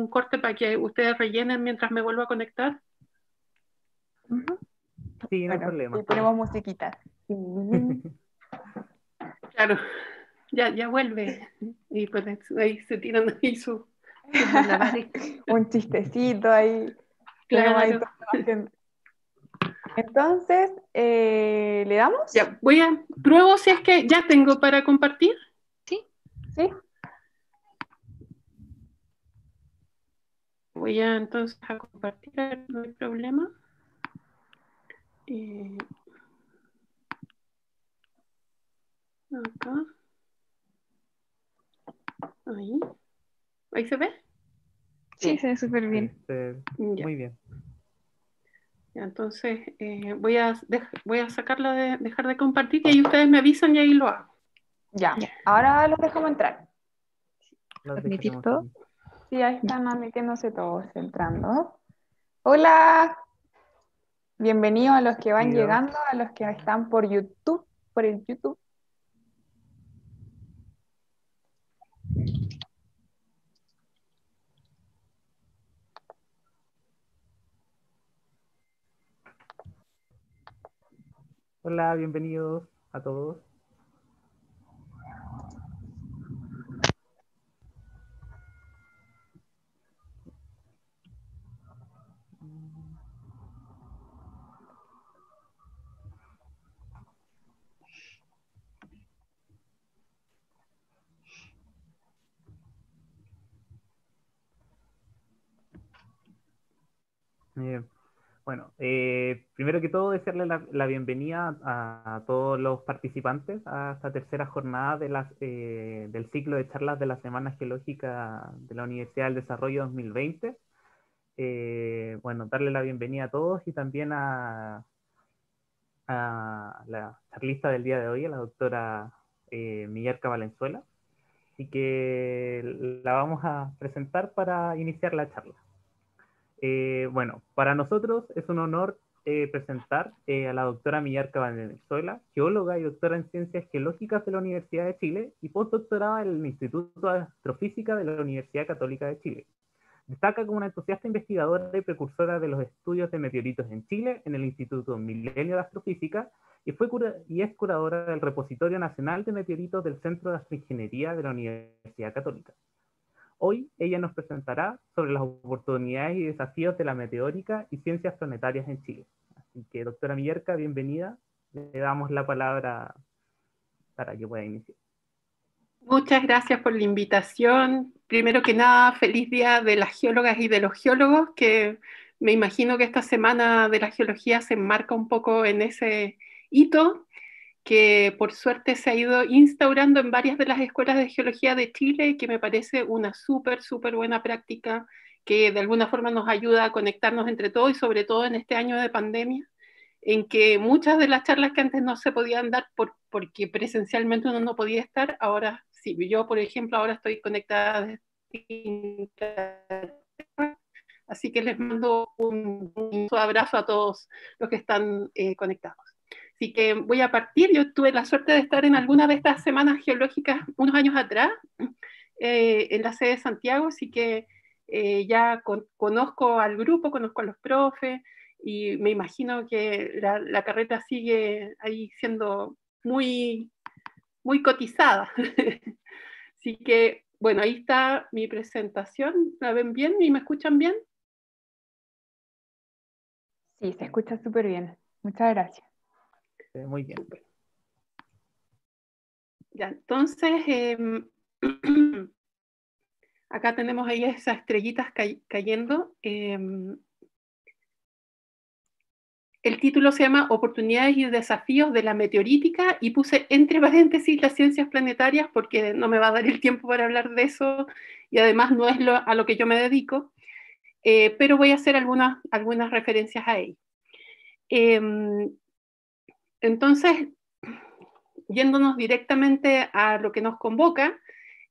un corte para que ustedes rellenen mientras me vuelvo a conectar. Sí, no hay problema. Y ponemos musiquita. claro, ya, ya vuelve. Y pues ahí se tiran ahí su... un chistecito ahí. Claro. Entonces, eh, ¿le damos? voy a... Pruebo si es que ya tengo para compartir. Sí. Sí. Voy a entonces a compartir, el problema. Eh, acá. Ahí. ¿Ahí se ve? Sí, se ve súper bien. Este, muy bien. Entonces eh, voy, a voy a sacarla de dejar de compartir y ahí ustedes me avisan y ahí lo hago. Ya, ahora los dejamos entrar. Los todo. Sí, ahí están sé todos, entrando. Hola, bienvenidos a los que van llegando, a los que están por YouTube, por el YouTube. Hola, bienvenidos a todos. Eh, bueno, eh, primero que todo, desearle la, bienvenida a, todos los participantes a esta tercera jornada eh, del ciclo de charlas de la Semana Geológica de la Universidad del Desarrollo 2020. bueno, darle la bienvenida a todos y también a, la charlista del día de hoy, a la doctora Millarca Valenzuela. y que la vamos a presentar para iniciar la charla. Eh, bueno, para nosotros es un honor eh, presentar eh, a la doctora Millarca Valenzuela, geóloga y doctora en ciencias geológicas de la Universidad de Chile y postdoctorada en el Instituto de Astrofísica de la Universidad Católica de Chile. Destaca como una entusiasta investigadora y precursora de los estudios de meteoritos en Chile en el Instituto Milenio de Astrofísica y, fue y es curadora del Repositorio Nacional de Meteoritos del Centro de Astroingeniería de la Universidad Católica. Hoy ella nos presentará sobre las oportunidades y desafíos de la meteórica y ciencias planetarias en Chile. Así que, doctora Millerca, bienvenida. Le damos la palabra para que pueda iniciar. Muchas gracias por la invitación. Primero que nada, feliz día de las geólogas y de los geólogos, que me imagino que esta semana de la geología se enmarca un poco en ese hito que por suerte se ha ido instaurando en varias de las escuelas de geología de Chile, que me parece una súper, súper buena práctica que de alguna forma nos ayuda a conectarnos entre todos y sobre todo en este año de pandemia, en que muchas de las charlas que antes no se podían dar por, porque presencialmente uno no podía estar, ahora sí. Yo, por ejemplo, ahora estoy conectada Así que les mando un, abrazo a todos los que están eh, conectados. Así que voy a partir. Yo tuve la suerte de estar en alguna de estas semanas geológicas unos años atrás, eh, en la sede de Santiago, así que eh, ya conozco al grupo, conozco a los profes y me imagino que la, carreta sigue ahí siendo muy, muy cotizada. así que, bueno, ahí está mi presentación. ¿La ven bien y me escuchan bien? Sí, se escucha súper bien. Muchas gracias muy bien. Pues. Ya, entonces, em, acá tenemos ahí esas estrellitas cayendo. Em, el título se llama Oportunidades y desafíos de la meteorítica y puse entre paréntesis las ciencias planetarias porque no me va a dar el tiempo para hablar de eso y además no es a lo que yo me dedico, eh, pero voy a hacer algunas, algunas referencias a ello. Em, entonces, yéndonos directamente a lo que nos convoca,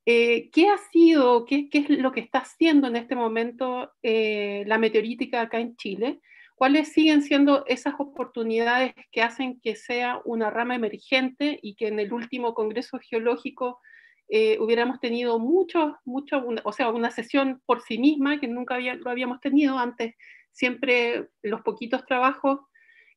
eh, ¿qué ha sido, qué, es lo que está haciendo en este momento eh, la meteorítica acá en Chile? ¿Cuáles siguen siendo esas oportunidades que hacen que sea una rama emergente y que en el último Congreso Geológico eh, hubiéramos tenido mucho, o sea, una sesión por sí misma que nunca lo habíamos tenido antes? Siempre los poquitos trabajos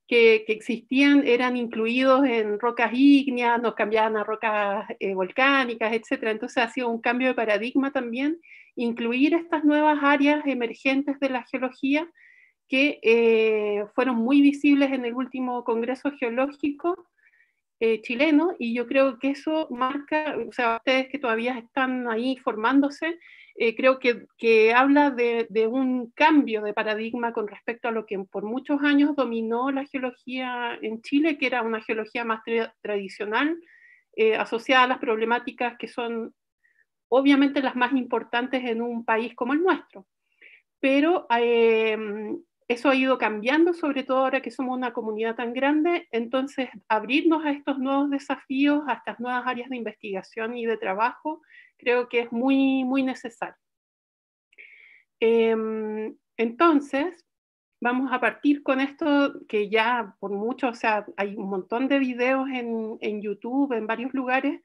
que, existían eran incluidos en rocas ígneas, nos cambiaban a rocas eh, volcánicas, etc. Entonces ha sido un cambio de paradigma también incluir estas nuevas áreas emergentes de la geología que eh, fueron muy visibles en el último Congreso Geológico eh, chileno y yo creo que eso marca, o sea, ustedes que todavía están ahí formándose, eh, creo que, que habla de, de, un cambio de paradigma con respecto a lo que por muchos años dominó la geología en Chile, que era una geología más tradicional, eh, asociada a las problemáticas que son obviamente las más importantes en un país como el nuestro. Pero eh, eso ha ido cambiando, sobre todo ahora que somos una comunidad tan grande, entonces abrirnos a estos nuevos desafíos, a estas nuevas áreas de investigación y de trabajo creo que es muy, muy necesario. Em, entonces, vamos a partir con esto que ya por mucho, o sea, hay un montón de videos en, en YouTube, en varios lugares,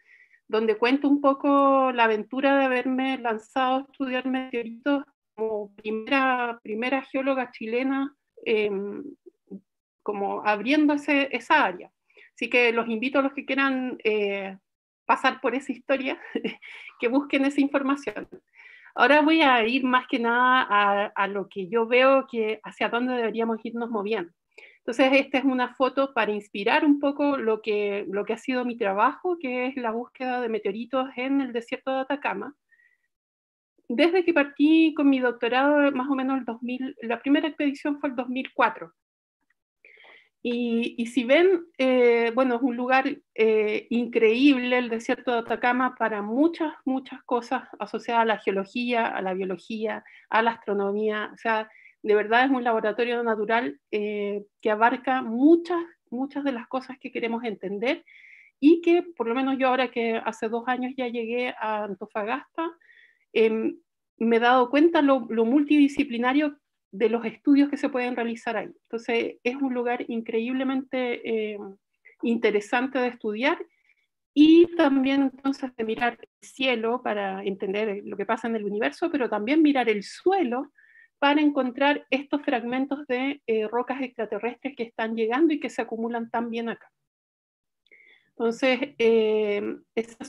donde cuento un poco la aventura de haberme lanzado a estudiar meteoritos como primera, primera geóloga chilena, em, como abriéndose esa área. Así que los invito a los que quieran eh, pasar por esa historia, que busquen esa información. Ahora voy a ir más que nada a, lo que yo veo que hacia dónde deberíamos irnos moviendo. Entonces, esta es una foto para inspirar un poco lo que, lo que ha sido mi trabajo, que es la búsqueda de meteoritos en el desierto de Atacama. Desde que partí con mi doctorado, más o menos el 2000, la primera expedición fue el 2004, y, si ven, eh, bueno, es un lugar eh, increíble el desierto de Atacama para muchas, muchas cosas asociadas a la geología, a la biología, a la astronomía. O sea, de verdad es un laboratorio natural eh, que abarca muchas, muchas de las cosas que queremos entender y que por lo menos yo ahora que hace dos años ya llegué a Antofagasta, em, me he dado cuenta lo, lo, multidisciplinario de los estudios que se pueden realizar ahí. Entonces, es un lugar increíblemente eh, interesante de estudiar y también entonces de mirar el cielo para entender lo que pasa en el universo, pero también mirar el suelo para encontrar estos fragmentos de eh, rocas extraterrestres que están llegando y que se acumulan también acá. Entonces, eh,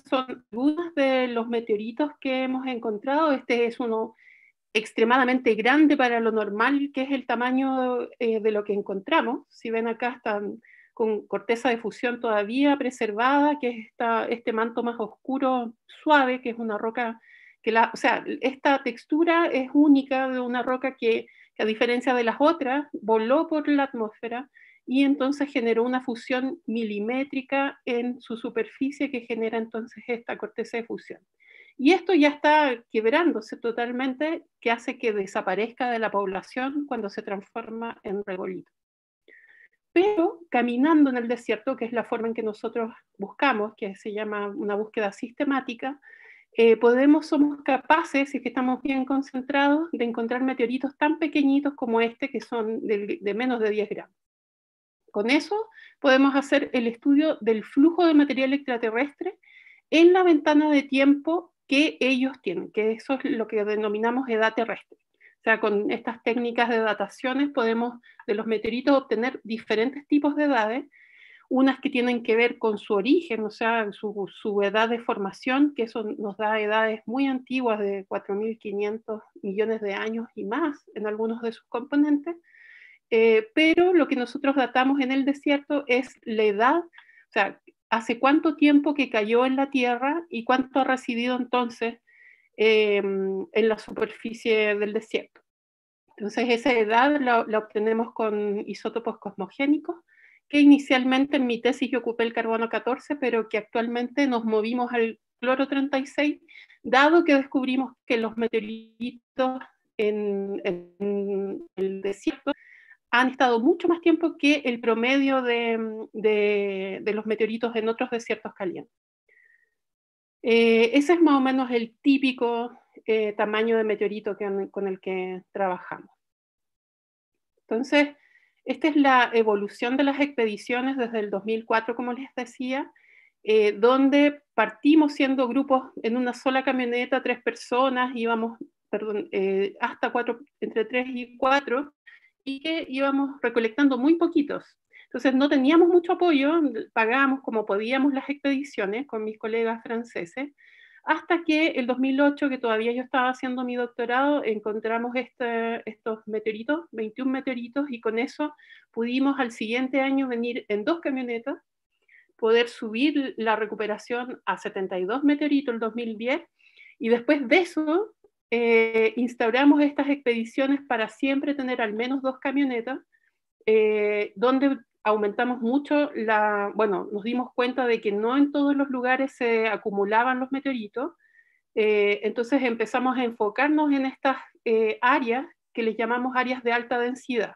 son algunas de los meteoritos que hemos encontrado. Este es uno extremadamente grande para lo normal, que es el tamaño eh, de lo que encontramos. Si ven acá, están con corteza de fusión todavía preservada, que es este manto más oscuro, suave, que es una roca que la, o sea, esta textura es única de una roca que a diferencia de las otras, voló por la atmósfera y entonces generó una fusión milimétrica en su superficie que genera entonces esta corteza de fusión. Y esto ya está quebrándose totalmente, que hace que desaparezca de la población cuando se transforma en regolito. Pero caminando en el desierto, que es la forma en que nosotros buscamos, que se llama una búsqueda sistemática, eh, podemos, somos capaces, si que estamos bien concentrados, de encontrar meteoritos tan pequeñitos como este, que son de, de menos de 10 gramos. Con eso podemos hacer el estudio del flujo de material extraterrestre en la ventana de tiempo que ellos tienen, que eso es lo que denominamos edad terrestre. O sea, con estas técnicas de dataciones podemos de los meteoritos obtener diferentes tipos de edades, unas que tienen que ver con su origen, o sea, su, su edad de formación, que eso nos da edades muy antiguas de 4.500 millones de años y más en algunos de sus componentes, eh, pero lo que nosotros datamos en el desierto es la edad, o sea, hace cuánto tiempo que cayó en la Tierra y cuánto ha residido entonces em, en la superficie del desierto. Entonces esa edad la, obtenemos con isótopos cosmogénicos, que inicialmente en mi tesis yo ocupé el carbono 14, pero que actualmente nos movimos al cloro 36, dado que descubrimos que los meteoritos en el desierto han estado mucho más tiempo que el promedio de, mm, los meteoritos en otros desiertos calientes. Eh, ese es más o menos el típico eh, tamaño de meteorito con el que trabajamos. Entonces, esta es la evolución de las expediciones desde el 2004, como les decía, eh, donde partimos siendo grupos en una sola camioneta, tres personas, íbamos, perdón, hasta cuatro, entre tres y cuatro, y que íbamos recolectando muy poquitos. Entonces no teníamos mucho apoyo, pagábamos como podíamos las expediciones con mis colegas franceses, hasta que el 2008, que todavía yo estaba haciendo mi doctorado, encontramos este, estos meteoritos, 21 meteoritos, y con eso pudimos al siguiente año venir en dos camionetas, poder subir la recuperación a 72 meteoritos el 2010, y después de eso eh, instauramos estas expediciones para siempre tener al menos dos camionetas, eh, donde aumentamos mucho la, bueno, nos dimos cuenta de que no en todos los lugares se acumulaban los meteoritos, eh, entonces empezamos a enfocarnos en estas áreas que les llamamos áreas de alta densidad.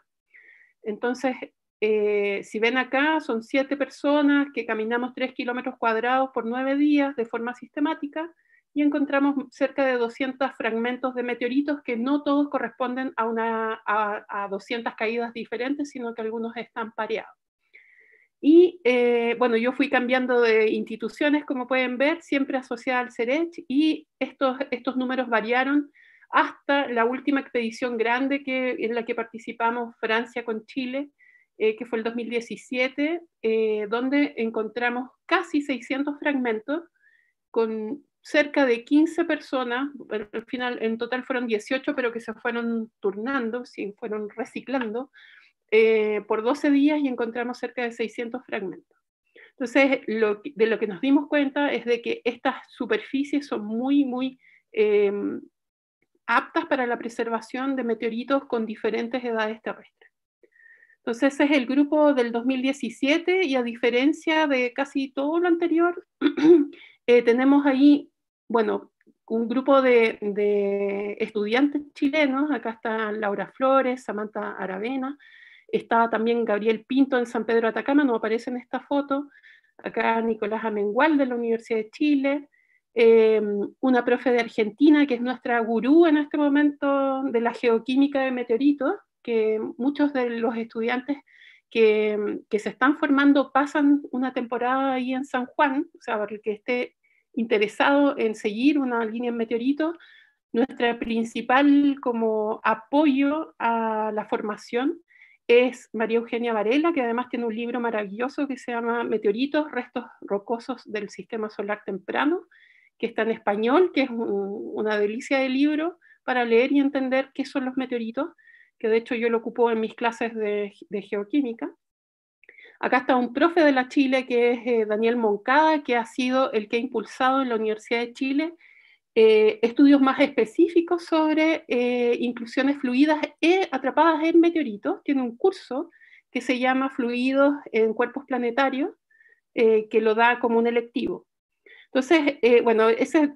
Entonces, si ven acá, son siete personas que caminamos tres kilómetros cuadrados por nueve días de forma sistemática y encontramos cerca de 200 fragmentos de meteoritos que no todos corresponden a, una, 200 caídas diferentes, sino que algunos están pareados. Y eh, bueno, yo fui cambiando de instituciones, como pueden ver, siempre asociada al CERET, y estos, estos números variaron hasta la última expedición grande que, en la que participamos Francia con Chile, eh, que fue el 2017, eh, donde encontramos casi 600 fragmentos con cerca de 15 personas, al final en total fueron 18, pero que se fueron turnando, sí, fueron reciclando, eh, por 12 días y encontramos cerca de 600 fragmentos. Entonces, lo, de lo que nos dimos cuenta es de que estas superficies son muy, muy em, aptas para la preservación de meteoritos con diferentes edades terrestres. Entonces, ese es el grupo del 2017 y a diferencia de casi todo lo anterior, eh, tenemos ahí bueno, un grupo de, estudiantes chilenos, acá está Laura Flores, Samantha Aravena, está también Gabriel Pinto en San Pedro Atacama, no aparece en esta foto, acá Nicolás Amengual de la Universidad de Chile, eh, una profe de Argentina que es nuestra gurú en este momento de la geoquímica de meteoritos, que muchos de los estudiantes que, se están formando pasan una temporada ahí en San Juan, o sea, porque este interesado en seguir una línea en meteoritos, nuestra principal como apoyo a la formación es María Eugenia Varela, que además tiene un libro maravilloso que se llama Meteoritos, restos rocosos del sistema solar temprano, que está en español, que es una delicia de libro para leer y entender qué son los meteoritos, que de hecho yo lo ocupo en mis clases de geoquímica. Acá está un profe de la Chile que es eh, Daniel Moncada, que ha sido el que ha impulsado en la Universidad de Chile eh, estudios más específicos sobre eh, inclusiones fluidas e atrapadas en meteoritos. Tiene un curso que se llama Fluidos en Cuerpos Planetarios, que lo da como un electivo. Entonces, bueno,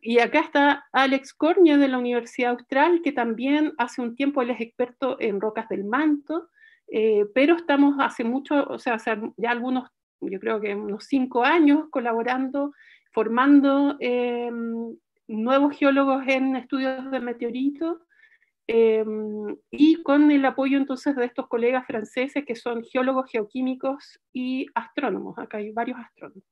y acá está Alex Cornio de la Universidad Austral, que también hace un tiempo él es experto en rocas del manto, eh, pero estamos hace mucho, o sea, hace ya algunos, yo creo que unos cinco años colaborando, formando em, nuevos geólogos en estudios de meteoritos em, y con el apoyo entonces de estos colegas franceses que son geólogos, geoquímicos y astrónomos. Acá hay varios astrónomos.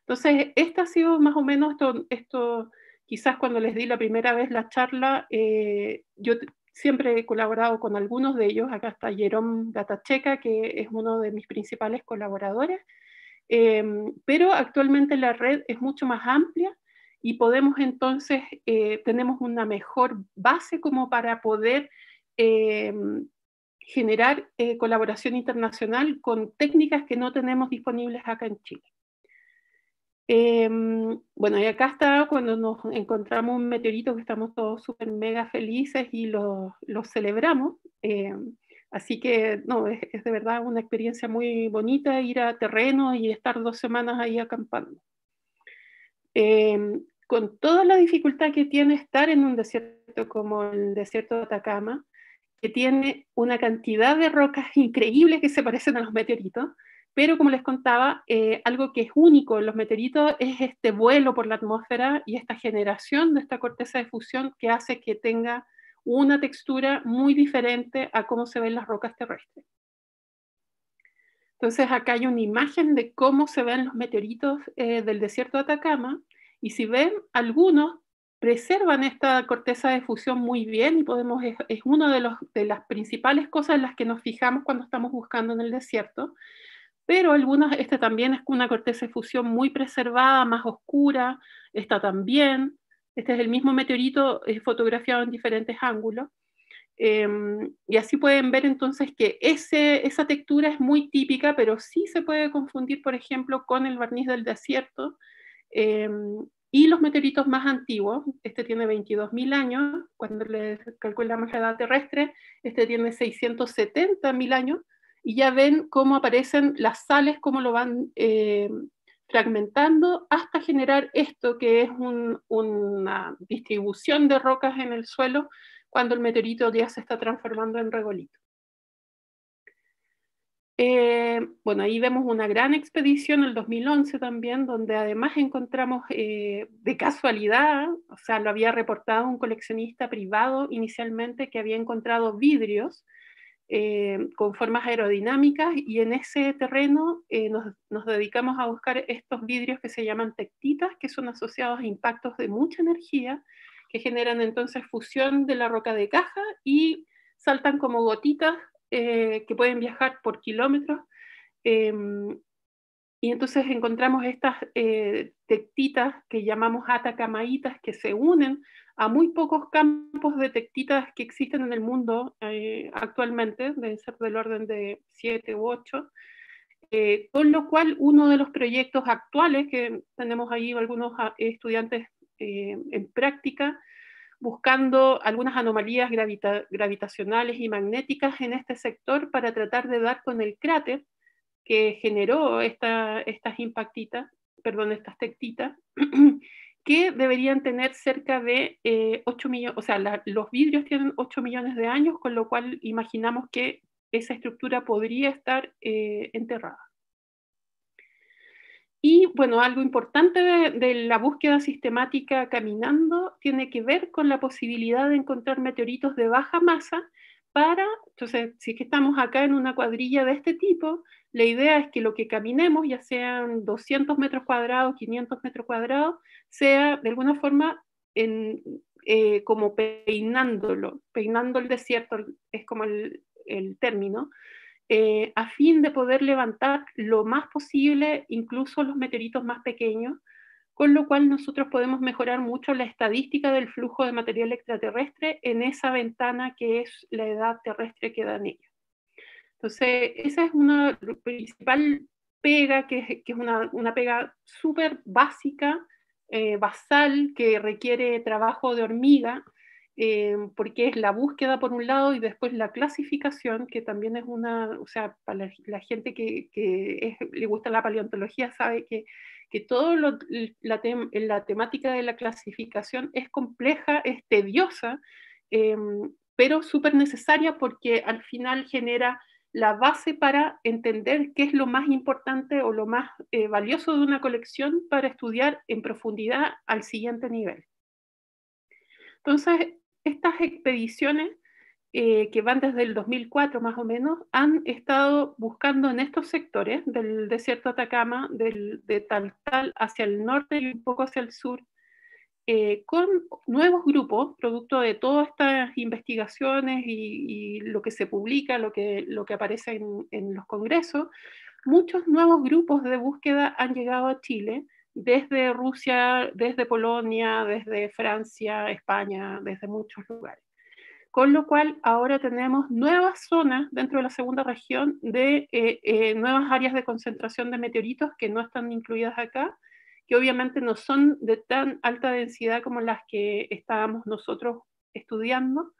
Entonces, esta ha sido más o menos esto, esto quizás cuando les di la primera vez la charla, eh, yo siempre he colaborado con algunos de ellos. Acá está Jerón Gatacheca, que es uno de mis principales colaboradores. Em, pero actualmente la red es mucho más amplia y podemos entonces, eh, tenemos una mejor base como para poder em, generar eh, colaboración internacional con técnicas que no tenemos disponibles acá en Chile. Em, bueno, y acá está cuando nos encontramos un meteorito que estamos todos súper mega felices y lo, celebramos. Em, así que, no, es, de verdad una experiencia muy bonita ir a terreno y estar dos semanas ahí acampando. Em, con toda la dificultad que tiene estar en un desierto como el desierto de Atacama, que tiene una cantidad de rocas increíbles que se parecen a los meteoritos, pero como les contaba, eh, algo que es único en los meteoritos es este vuelo por la atmósfera y esta generación de esta corteza de fusión que hace que tenga una textura muy diferente a cómo se ven las rocas terrestres. Entonces acá hay una imagen de cómo se ven los meteoritos eh, del desierto de Atacama y si ven, algunos preservan esta corteza de fusión muy bien y podemos, es, una de, de las principales cosas en las que nos fijamos cuando estamos buscando en el desierto, pero este también es una corteza de fusión muy preservada, más oscura, esta también, este es el mismo meteorito es fotografiado en diferentes ángulos, em, y así pueden ver entonces que esa textura es muy típica, pero sí se puede confundir, por ejemplo, con el barniz del desierto em, y los meteoritos más antiguos. Este tiene 22.000 años, cuando le calculamos la edad terrestre, este tiene 670.000 años, y ya ven cómo aparecen las sales, cómo lo van eh, fragmentando hasta generar esto que es una distribución de rocas en el suelo cuando el meteorito ya se está transformando en regolito. Eh, bueno, ahí vemos una gran expedición en el 2011 también, donde además encontramos eh, de casualidad, o sea, lo había reportado un coleccionista privado inicialmente que había encontrado vidrios eh, con formas aerodinámicas y en ese terreno eh, nos, dedicamos a buscar estos vidrios que se llaman tectitas, que son asociados a impactos de mucha energía, que generan entonces fusión de la roca de caja y saltan como gotitas eh, que pueden viajar por kilómetros. Em, y entonces encontramos estas tectitas que llamamos atacamaitas que se unen a muy pocos campos de tectitas que existen en el mundo eh, actualmente, deben ser del orden de 7 u 8, eh, con lo cual uno de los proyectos actuales que tenemos ahí algunos ah, estudiantes eh, en práctica, buscando algunas anomalías gravitacionales y magnéticas en este sector para tratar de dar con el cráter que generó esta, estas impactitas, perdón, estas tectitas, que deberían tener cerca de 8 eh, millones, o sea, los vidrios tienen 8 millones de años, con lo cual imaginamos que esa estructura podría estar eh, enterrada. Y bueno, algo importante de, la búsqueda sistemática caminando tiene que ver con la posibilidad de encontrar meteoritos de baja masa para, entonces, si es que estamos acá en una cuadrilla de este tipo, la idea es que lo que caminemos, ya sean 200 metros cuadrados, 500 metros cuadrados, sea de alguna forma eh, como peinándolo, peinando el desierto, es como el, término, eh, a fin de poder levantar lo más posible, incluso los meteoritos más pequeños, con lo cual nosotros podemos mejorar mucho la estadística del flujo de material extraterrestre en esa ventana que es la edad terrestre que dan ella. Entonces, esa es una principal pega, que, es una, pega súper básica, eh, basal, que requiere trabajo de hormiga, eh, porque es la búsqueda por un lado y después la clasificación, que también es una, o sea, para la, gente que, le gusta la paleontología sabe que que toda la, temática de la clasificación es compleja, es tediosa, em, pero súper necesaria porque al final genera la base para entender qué es lo más importante o lo más eh, valioso de una colección para estudiar en profundidad al siguiente nivel. Entonces, estas expediciones eh, que van desde el 2004 más o menos, han estado buscando en estos sectores del desierto Atacama, del, de tal hacia el norte y un poco hacia el sur, eh, con nuevos grupos, producto de todas estas investigaciones y, lo que se publica, lo que, lo que aparece en los congresos, muchos nuevos grupos de búsqueda han llegado a Chile desde Rusia, desde Polonia, desde Francia, España, desde muchos lugares con lo cual ahora tenemos nuevas zonas dentro de la segunda región de eh, eh, nuevas áreas de concentración de meteoritos que no están incluidas acá, que obviamente no son de tan alta densidad como las que estábamos nosotros estudiando,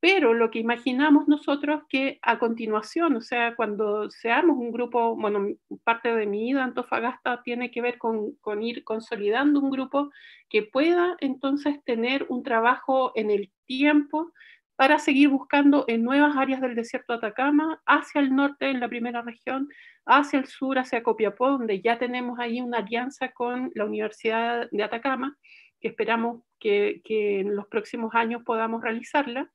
pero lo que imaginamos nosotros que a continuación, o sea, cuando seamos un grupo, bueno, parte de mi ida a Antofagasta tiene que ver con, ir consolidando un grupo que pueda entonces tener un trabajo en el tiempo para seguir buscando en nuevas áreas del desierto de Atacama, hacia el norte en la primera región, hacia el sur, hacia Copiapó, donde ya tenemos ahí una alianza con la Universidad de Atacama, que esperamos que, en los próximos años podamos realizarla,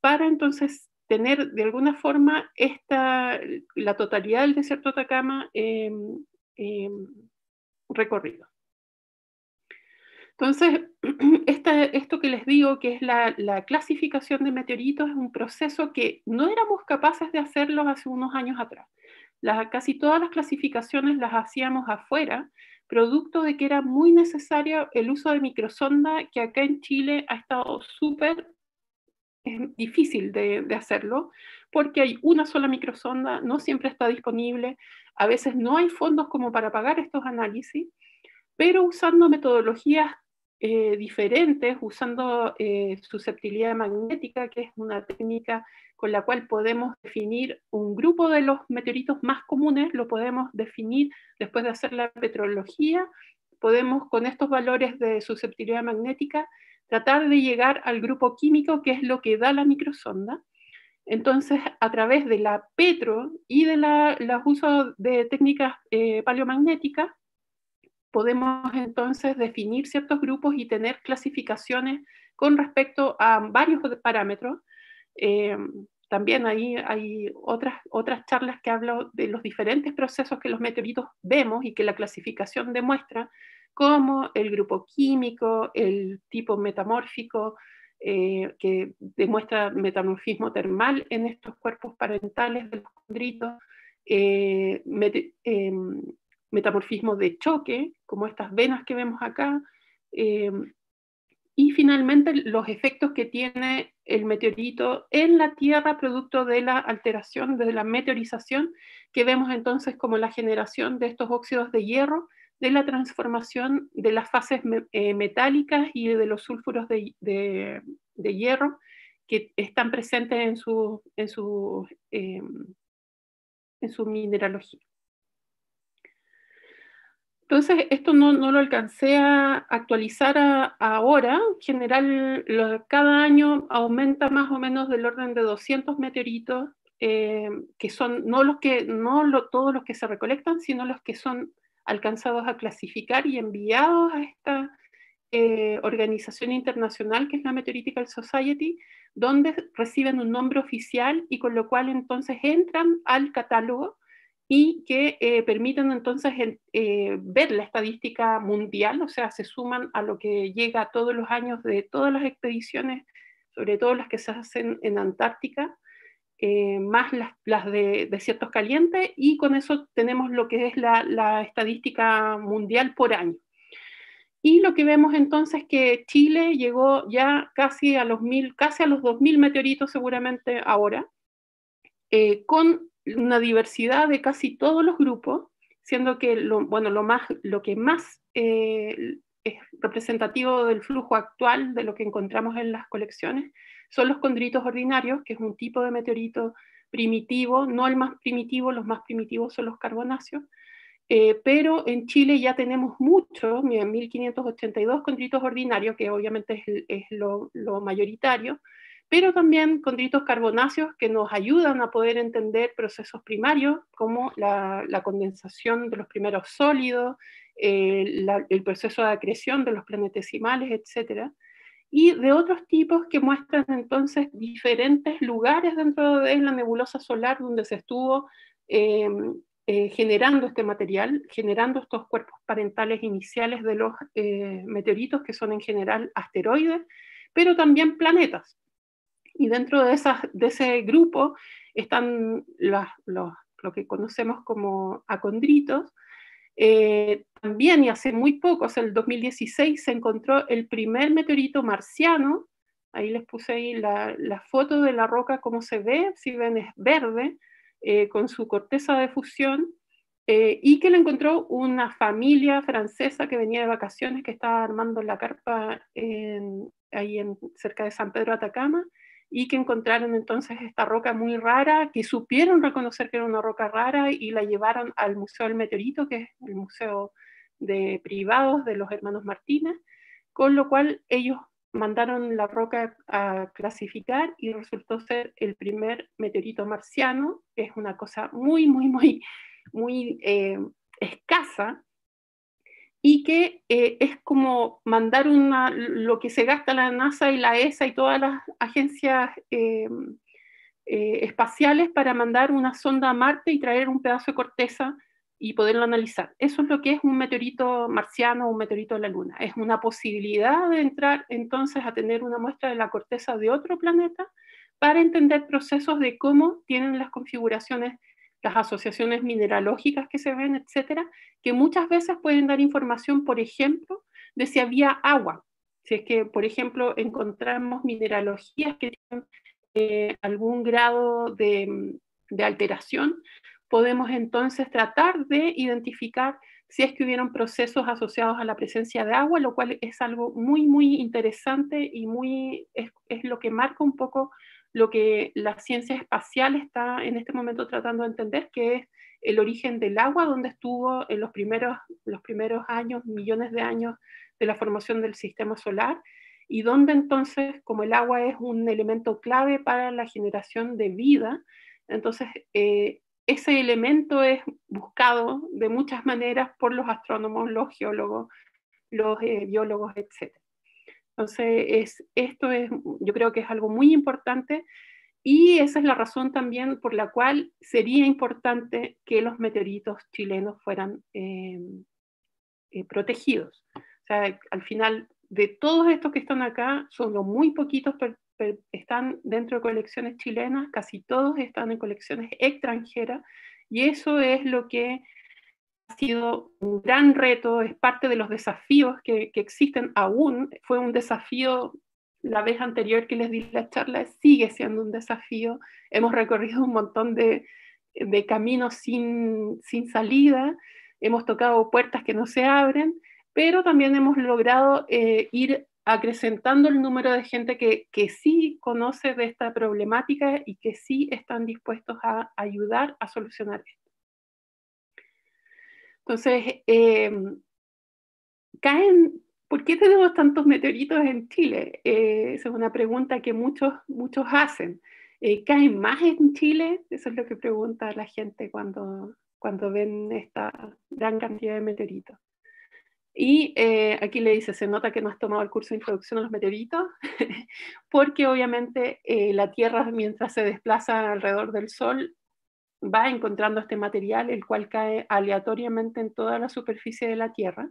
para entonces tener de alguna forma esta, la totalidad del desierto de Atacama recorrido. Entonces, esto que les digo, que es la, clasificación de meteoritos, es un proceso que no éramos capaces de hacerlo hace unos años atrás. Las casi todas las clasificaciones las hacíamos afuera, producto de que era muy necesario el uso de microsonda, que acá en Chile ha estado súper eh, difícil de, de hacerlo, porque hay una sola microsonda, no siempre está disponible, a veces no hay fondos como para pagar estos análisis pero usando metodologías eh, diferentes usando eh, susceptibilidad magnética, que es una técnica con la cual podemos definir un grupo de los meteoritos más comunes, lo podemos definir después de hacer la petrología, podemos con estos valores de susceptibilidad magnética tratar de llegar al grupo químico, que es lo que da la microsonda. Entonces, a través de la petro y de los usos de técnicas eh, paleomagnéticas, podemos entonces definir ciertos grupos y tener clasificaciones con respecto a varios parámetros. Eh, también ahí hay otras, otras charlas que hablan de los diferentes procesos que los meteoritos vemos y que la clasificación demuestra, como el grupo químico, el tipo metamórfico, eh, que demuestra metamorfismo termal en estos cuerpos parentales de los condritos, eh, metamorfismo de choque, como estas venas que vemos acá, eh, y finalmente los efectos que tiene el meteorito en la Tierra producto de la alteración, de la meteorización, que vemos entonces como la generación de estos óxidos de hierro, de la transformación de las fases eh, metálicas y de los sulfuros de, hierro que están presentes en su, en su, eh, en su mineralogía. Entonces, esto no, lo alcancé a actualizar ahora. En general, cada año aumenta más o menos del orden de 200 meteoritos, eh, que son no, los que, no todos los que se recolectan, sino los que son alcanzados a clasificar y enviados a esta eh, organización internacional que es la Meteoritical Society, donde reciben un nombre oficial y con lo cual entonces entran al catálogo y que eh, permiten entonces eh, ver la estadística mundial, o sea, se suman a lo que llega todos los años de todas las expediciones, sobre todo las que se hacen en Antártica, eh, más las, de desiertos calientes, y con eso tenemos lo que es la, estadística mundial por año. Y lo que vemos entonces es que Chile llegó ya casi a los mil, casi a los 2.000 meteoritos seguramente ahora, con una diversidad de casi todos los grupos, siendo que lo, bueno, lo, más, lo que más eh, es representativo del flujo actual de lo que encontramos en las colecciones son los condritos ordinarios, que es un tipo de meteorito primitivo, no el más primitivo, los más primitivos son los carbonáceos, eh, pero en Chile ya tenemos muchos, 1582 condritos ordinarios, que obviamente es, lo mayoritario, pero también condritos carbonáceos que nos ayudan a poder entender procesos primarios como la, condensación de los primeros sólidos, eh, el proceso de acreción de los planetesimales, etc. Y de otros tipos que muestran entonces diferentes lugares dentro de la nebulosa solar donde se estuvo em, eh, generando este material, generando estos cuerpos parentales iniciales de los eh, meteoritos, que son en general asteroides, pero también planetas y dentro de, esas, de ese grupo están los, lo que conocemos como acondritos. Eh, también, y hace muy poco, en el 2016, se encontró el primer meteorito marciano. Ahí les puse ahí la, la foto de la roca, como se ve, si ven es verde, eh, con su corteza de fusión, eh, y que lo encontró una familia francesa que venía de vacaciones, que estaba armando la carpa ahí en, cerca de San Pedro Atacama, y que encontraron entonces esta roca muy rara, que supieron reconocer que era una roca rara y la llevaron al Museo del Meteorito, que es el museo de privados de los hermanos Martínez, con lo cual ellos mandaron la roca a clasificar y resultó ser el primer meteorito marciano, que es una cosa muy, muy, muy, muy eh, escasa y que eh, es como mandar una, lo que se gasta la NASA y la ESA y todas las agencias eh, eh, espaciales para mandar una sonda a Marte y traer un pedazo de corteza y poderlo analizar. Eso es lo que es un meteorito marciano o un meteorito de la Luna. Es una posibilidad de entrar entonces a tener una muestra de la corteza de otro planeta para entender procesos de cómo tienen las configuraciones las asociaciones mineralógicas que se ven, etcétera, que muchas veces pueden dar información, por ejemplo, de si había agua. Si es que, por ejemplo, encontramos mineralogías que tienen eh, algún grado mm, de, alteración, podemos entonces tratar de identificar si es que hubieron procesos asociados a la presencia de agua, lo cual es algo muy, muy interesante y muy, es, es lo que marca un poco lo que la ciencia espacial está en este momento tratando de entender, que es el origen del agua, donde estuvo en los primeros, años, millones de años de la formación del sistema solar, y donde entonces, como el agua es un elemento clave para la generación de vida, entonces eh, ese elemento es buscado de muchas maneras por los astrónomos, los geólogos, los eh, biólogos, etc. Entonces, es, esto es, yo creo que es algo muy importante y esa es la razón también por la cual sería importante que los meteoritos chilenos fueran eh, eh, protegidos. O sea, al final, de todos estos que están acá, solo muy poquitos están dentro de colecciones chilenas, casi todos están en colecciones extranjeras y eso es lo que sido un gran reto, es parte de los desafíos que, existen aún. Fue un desafío la vez anterior que les di la charla, sigue siendo un desafío. Hemos recorrido un montón de, caminos sin, salida, hemos tocado puertas que no se abren, pero también hemos logrado eh, ir acrecentando el número de gente que, sí conoce de esta problemática y que sí están dispuestos a ayudar a solucionar esto. Entonces, em, caen, ¿por qué tenemos tantos meteoritos en Chile? Eh, esa es una pregunta que muchos, muchos hacen. Eh, ¿Caen más en Chile? Eso es lo que pregunta la gente cuando, cuando ven esta gran cantidad de meteoritos. Y eh, aquí le dice, se nota que no has tomado el curso de introducción a los meteoritos, porque obviamente la Tierra mientras se desplaza alrededor del Sol va encontrando este material, el cual cae aleatoriamente en toda la superficie de la Tierra,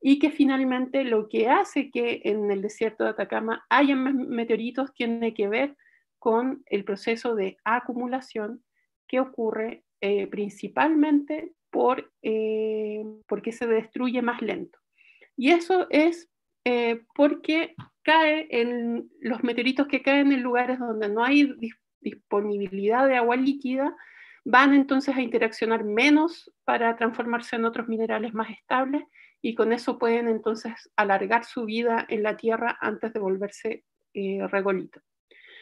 y que finalmente lo que hace que en el desierto de Atacama haya meteoritos tiene que ver con el proceso de acumulación que ocurre eh, principalmente eh, porque se destruye más lento. Y eso es eh, porque cae en los meteoritos que caen en lugares donde no hay disponibilidad de agua líquida van entonces a interaccionar menos para transformarse en otros minerales más estables y con eso pueden entonces alargar su vida en la Tierra antes de volverse eh, regolito.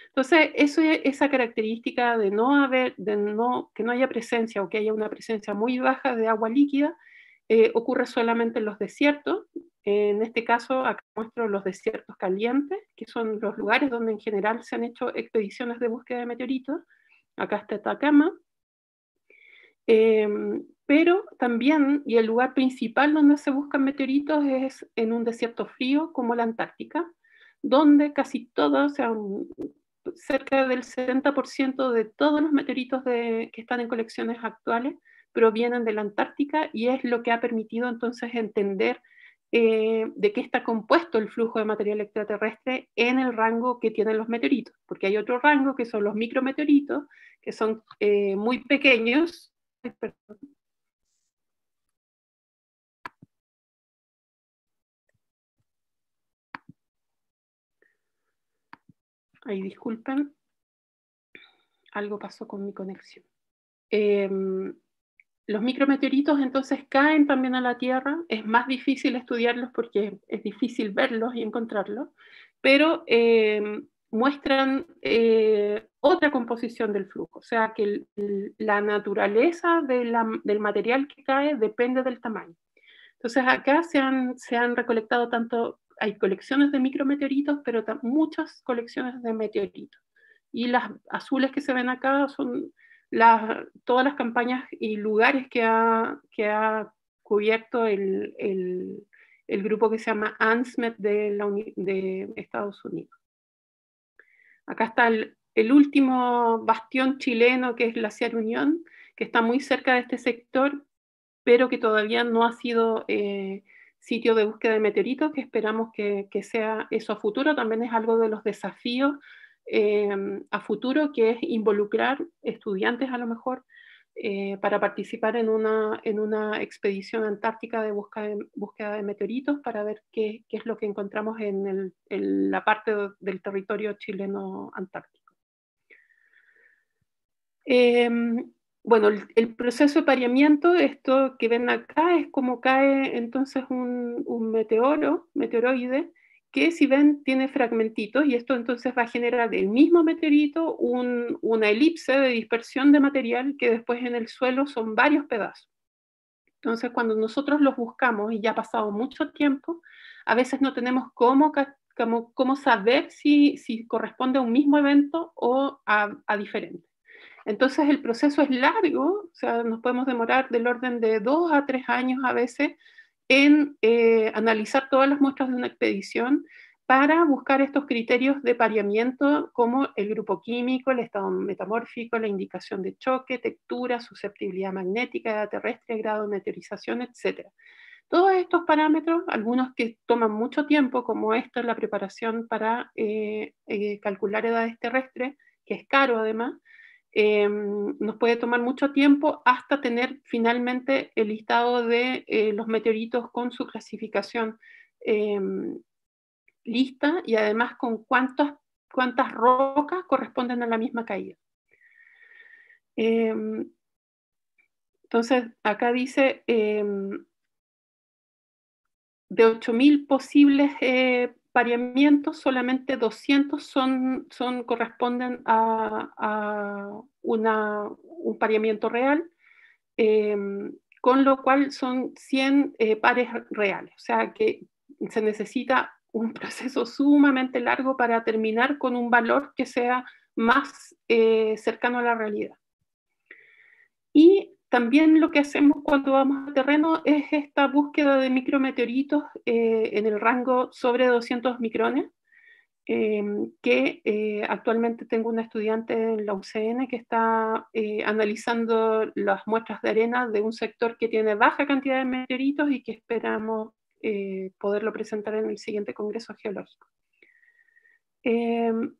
Entonces, eso, esa característica de no haber, no, que no haya presencia o que haya una presencia muy baja de agua líquida, eh, ocurre solamente en los desiertos. En este caso, acá muestro los desiertos calientes, que son los lugares donde en general se han hecho expediciones de búsqueda de meteoritos. Acá está Atacama, Em, pero también, y el lugar principal donde se buscan meteoritos es en un desierto frío como la Antártica, donde casi todos, o sea, cerca del 70% de todos los meteoritos que están en colecciones actuales provienen de la Antártica y es lo que ha permitido entonces entender eh, de qué está compuesto el flujo de material extraterrestre en el rango que tienen los meteoritos, porque hay otro rango que son los micrometeoritos, que son eh, muy pequeños, Ahí disculpen, algo pasó con mi conexión. Em, los micrometeoritos entonces caen también a la Tierra, es más difícil estudiarlos porque es difícil verlos y encontrarlos, pero em, muestran eh, otra composición del flujo, o sea que la naturaleza del material que cae depende del tamaño. Entonces acá se han, se han recolectado tanto, hay colecciones de micrometeoritos, pero muchas colecciones de meteoritos. Y las azules que se ven acá son las, todas las campañas y lugares que ha, que ha cubierto el, el, el grupo que se llama ANSMET de, la, de Estados Unidos. Acá está el, último bastión chileno, que es la Sierra Unión, que está muy cerca de este sector, pero que todavía no ha sido eh, sitio de búsqueda de meteoritos, que esperamos que, sea eso a futuro. También es algo de los desafíos eh, a futuro, que es involucrar estudiantes a lo mejor eh, para participar en una, expedición antártica de búsqueda de, meteoritos para ver qué, es lo que encontramos en, la parte del territorio chileno antártico. Em, bueno, el, proceso de pareamiento, esto que ven acá, es como cae entonces un, un meteoro, meteoroide, que si ven tiene fragmentitos y esto entonces va a generar del mismo meteorito una elipse de dispersión de material que después en el suelo son varios pedazos. Entonces cuando nosotros los buscamos y ya ha pasado mucho tiempo, a veces no tenemos cómo, saber si, corresponde a un mismo evento o a, diferente. Entonces el proceso es largo, o sea, nos podemos demorar del orden de dos a tres años a veces en eh, analizar todas las muestras de una expedición para buscar estos criterios de pareamiento como el grupo químico, el estado metamórfico, la indicación de choque, textura, susceptibilidad magnética, edad terrestre, grado de meteorización, etc. Todos estos parámetros, algunos que toman mucho tiempo, como esta es la preparación para eh, eh, calcular edades terrestres, que es caro además, Em, nos puede tomar mucho tiempo hasta tener finalmente el listado de eh, los meteoritos con su clasificación em, lista y además con cuántas rocas corresponden a la misma caída. Em, entonces, acá dice, de 8.000 posibles eh, pareamientos, solamente 200 son, corresponden a, un pareamiento real, em, con lo cual son 100 eh, pares reales. O sea que se necesita un proceso sumamente largo para terminar con un valor que sea más eh, cercano a la realidad. Y también lo que hacemos cuando vamos a terreno es esta búsqueda de micrometeoritos eh, en el rango sobre 200 micrones, em, que eh, actualmente tengo una estudiante en la UCN que está eh, analizando las muestras de arena de un sector que tiene baja cantidad de meteoritos y que esperamos poderlo presentar en el siguiente Congreso Geológico. Em,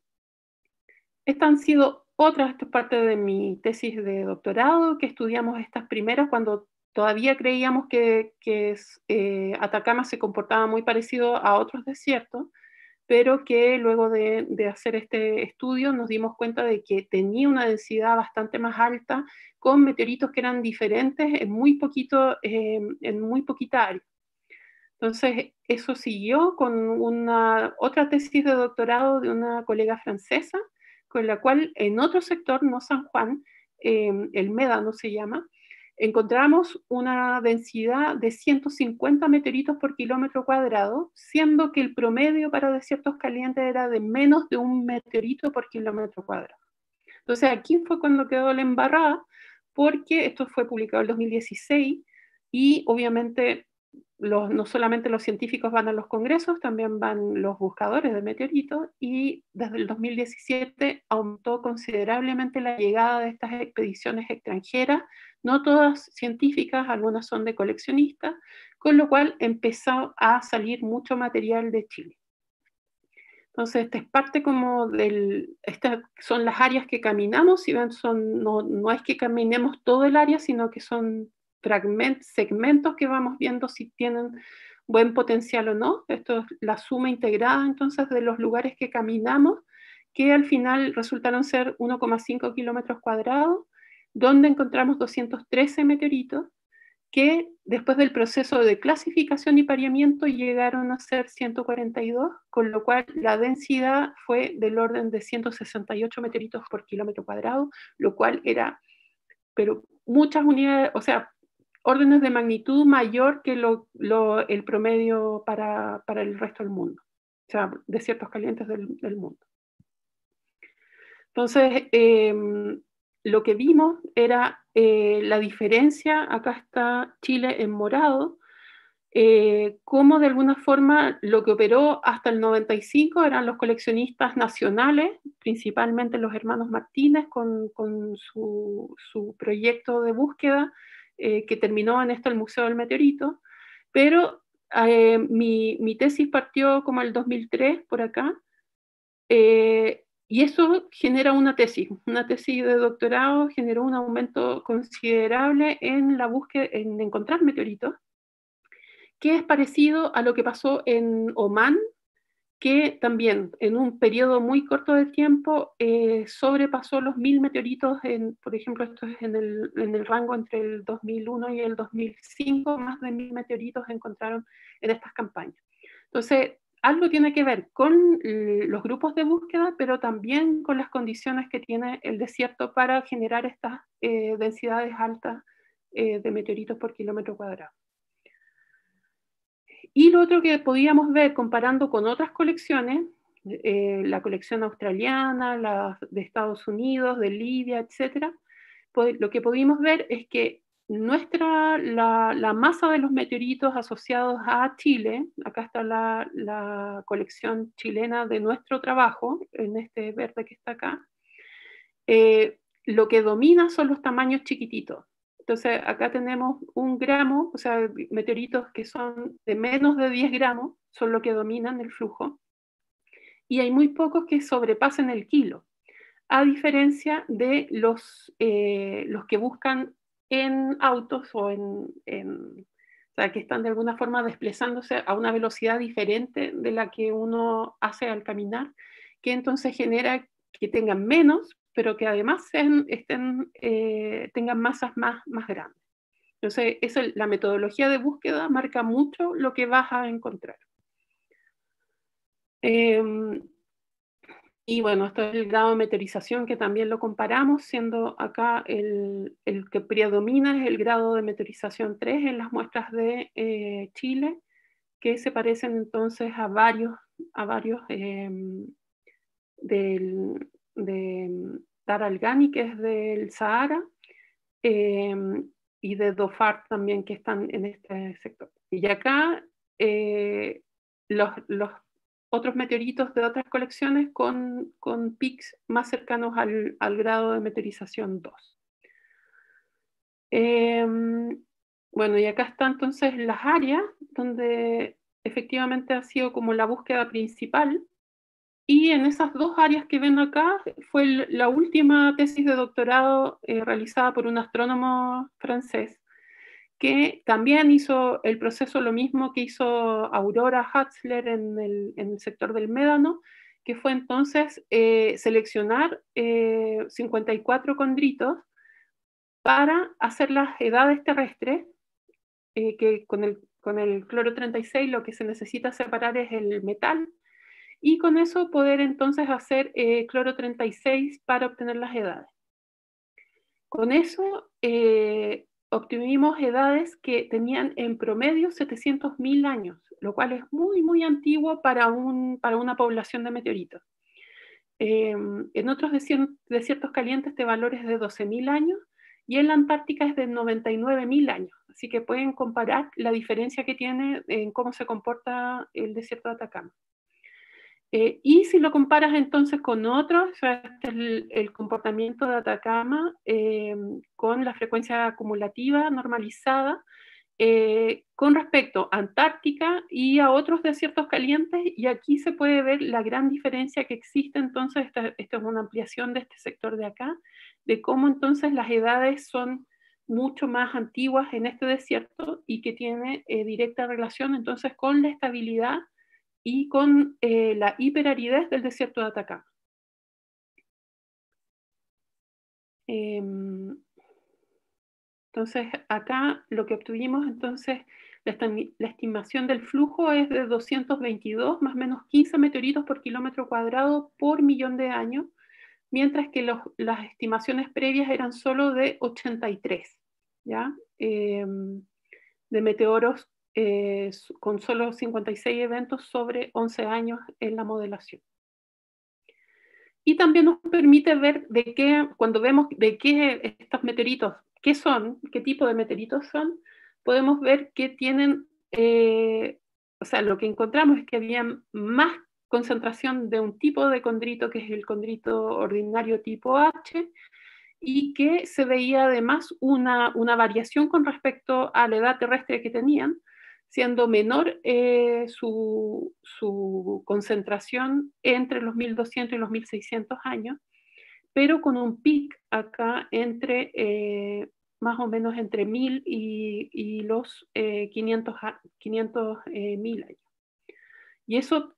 estas han sido otra, esto es pues, parte de mi tesis de doctorado, que estudiamos estas primeras cuando todavía creíamos que, eh, Atacama se comportaba muy parecido a otros desiertos, pero que luego de, hacer este estudio nos dimos cuenta de que tenía una densidad bastante más alta, con meteoritos que eran diferentes en muy, poquito, eh, en muy poquita área. Entonces, eso siguió con una, otra tesis de doctorado de una colega francesa, con la cual en otro sector, no San Juan, eh, el Médano se llama, encontramos una densidad de 150 meteoritos por kilómetro cuadrado, siendo que el promedio para desiertos calientes era de menos de un meteorito por kilómetro cuadrado. Entonces aquí fue cuando quedó la embarrada, porque esto fue publicado en 2016 y obviamente no solamente los científicos van a los congresos, también van los buscadores de meteoritos y desde el 2017 aumentó considerablemente la llegada de estas expediciones extranjeras, no todas científicas, algunas son de coleccionistas, con lo cual empezó a salir mucho material de Chile. Entonces, esta es parte como del, estas son las áreas que caminamos, si son, no es que caminemos todo el área, sino que son segmentos que vamos viendo si tienen buen potencial o no. Esto es la suma integrada entonces de los lugares que caminamos, que al final resultaron ser 1,5 kilómetros cuadrados, donde encontramos 213 meteoritos, que después del proceso de clasificación y pareamiento llegaron a ser 142, con lo cual la densidad fue del orden de 168 meteoritos por kilómetro cuadrado, lo cual era, pero muchas unidades, o sea, órdenes de magnitud mayor que lo, el promedio para, para, el resto del mundo, o sea, desiertos calientes del, del mundo. Entonces, em, lo que vimos era eh, la diferencia, acá está Chile en morado, eh, cómo de alguna forma lo que operó hasta el 95 eran los coleccionistas nacionales, principalmente los hermanos Martínez con, con su, su proyecto de búsqueda eh, que terminó en esto el Museo del Meteorito, pero eh, mi, mi, tesis partió como el 2003 por acá, eh, y eso genera una tesis, una tesis de doctorado generó un aumento considerable en la búsqueda, en encontrar meteoritos, que es parecido a lo que pasó en Oman que también en un periodo muy corto de tiempo eh, sobrepasó los mil meteoritos, en, por ejemplo, esto es en el, rango entre el 2001 y el 2005, más de mil meteoritos encontraron en estas campañas. Entonces, algo tiene que ver con los grupos de búsqueda, pero también con las condiciones que tiene el desierto para generar estas eh, densidades altas eh, de meteoritos por kilómetro cuadrado. Y lo otro que podíamos ver comparando con otras colecciones, eh, la colección australiana, la de Estados Unidos, de Libia, etc., lo que pudimos ver es que nuestra, la, masa de los meteoritos asociados a Chile, acá está la, colección chilena de nuestro trabajo, en este verde que está acá, eh, lo que domina son los tamaños chiquititos, entonces, acá tenemos un gramo, o sea, meteoritos que son de menos de 10 gramos, son los que dominan el flujo, y hay muy pocos que sobrepasen el kilo, a diferencia de los, eh, los que buscan en autos o en, o sea, que están de alguna forma desplazándose a una velocidad diferente de la que uno hace al caminar, que entonces genera que tengan menos, pero que además estén, eh, tengan masas más, más grandes. Entonces, eso, la metodología de búsqueda marca mucho lo que vas a encontrar. Em, y bueno, esto es el grado de meteorización que también lo comparamos, siendo acá el, que predomina es el grado de meteorización 3 en las muestras de eh, Chile, que se parecen entonces a varios, a varios em, del, de Taralgani, que es del Sahara, em, y de Dofar también, que están en este sector. Y acá eh, los, otros meteoritos de otras colecciones con, con pics más cercanos al, grado de meteorización 2. Em, bueno, y acá están entonces las áreas donde efectivamente ha sido como la búsqueda principal y en esas dos áreas que ven acá fue la última tesis de doctorado eh, realizada por un astrónomo francés, que también hizo el proceso lo mismo que hizo Aurora Hatzler en el, sector del Médano, que fue entonces eh, seleccionar 54 eh, condritos para hacer las edades terrestres, que con el, con el cloro 36 lo que se necesita separar es el metal y con eso poder entonces hacer eh, cloro 36 para obtener las edades. Con eso eh, obtuvimos edades que tenían en promedio 700.000 años, lo cual es muy, muy antiguo para, una población de meteoritos. Em, en otros desiertos calientes de valores de 12.000 años y en la Antártica es de 99.000 años. Así que pueden comparar la diferencia que tiene en cómo se comporta el desierto de Atacama. Eh, y si lo comparas entonces con otros, este es el, comportamiento de Atacama eh, con la frecuencia acumulativa normalizada eh, con respecto a Antártica y a otros desiertos calientes, y aquí se puede ver la gran diferencia que existe entonces, esta, esta es una ampliación de este sector de acá, de cómo entonces las edades son mucho más antiguas en este desierto y que tiene directa relación entonces con la estabilidad y con eh, la hiperaridez del desierto de Atacama. Em, entonces, acá lo que obtuvimos, entonces, la, estimación del flujo es de 222 más o menos 15 meteoritos por kilómetro cuadrado por millón de años, mientras que las estimaciones previas eran solo de 83, ¿ya? Em, de meteoros eh, con solo 56 eventos sobre 11 años en la modelación. Y también nos permite ver de qué, cuando vemos de qué estos meteoritos, qué son, qué tipo de meteoritos son, podemos ver que tienen, eh, o sea, lo que encontramos es que había más concentración de un tipo de condrito, que es el condrito ordinario tipo H, y que se veía además una, una variación con respecto a la edad terrestre que tenían, siendo menor eh, su, concentración entre los 1200 y los 1600 años, pero con un pic acá entre eh, más o menos entre 1000 y, los 500, eh, 500 mil años. Y eso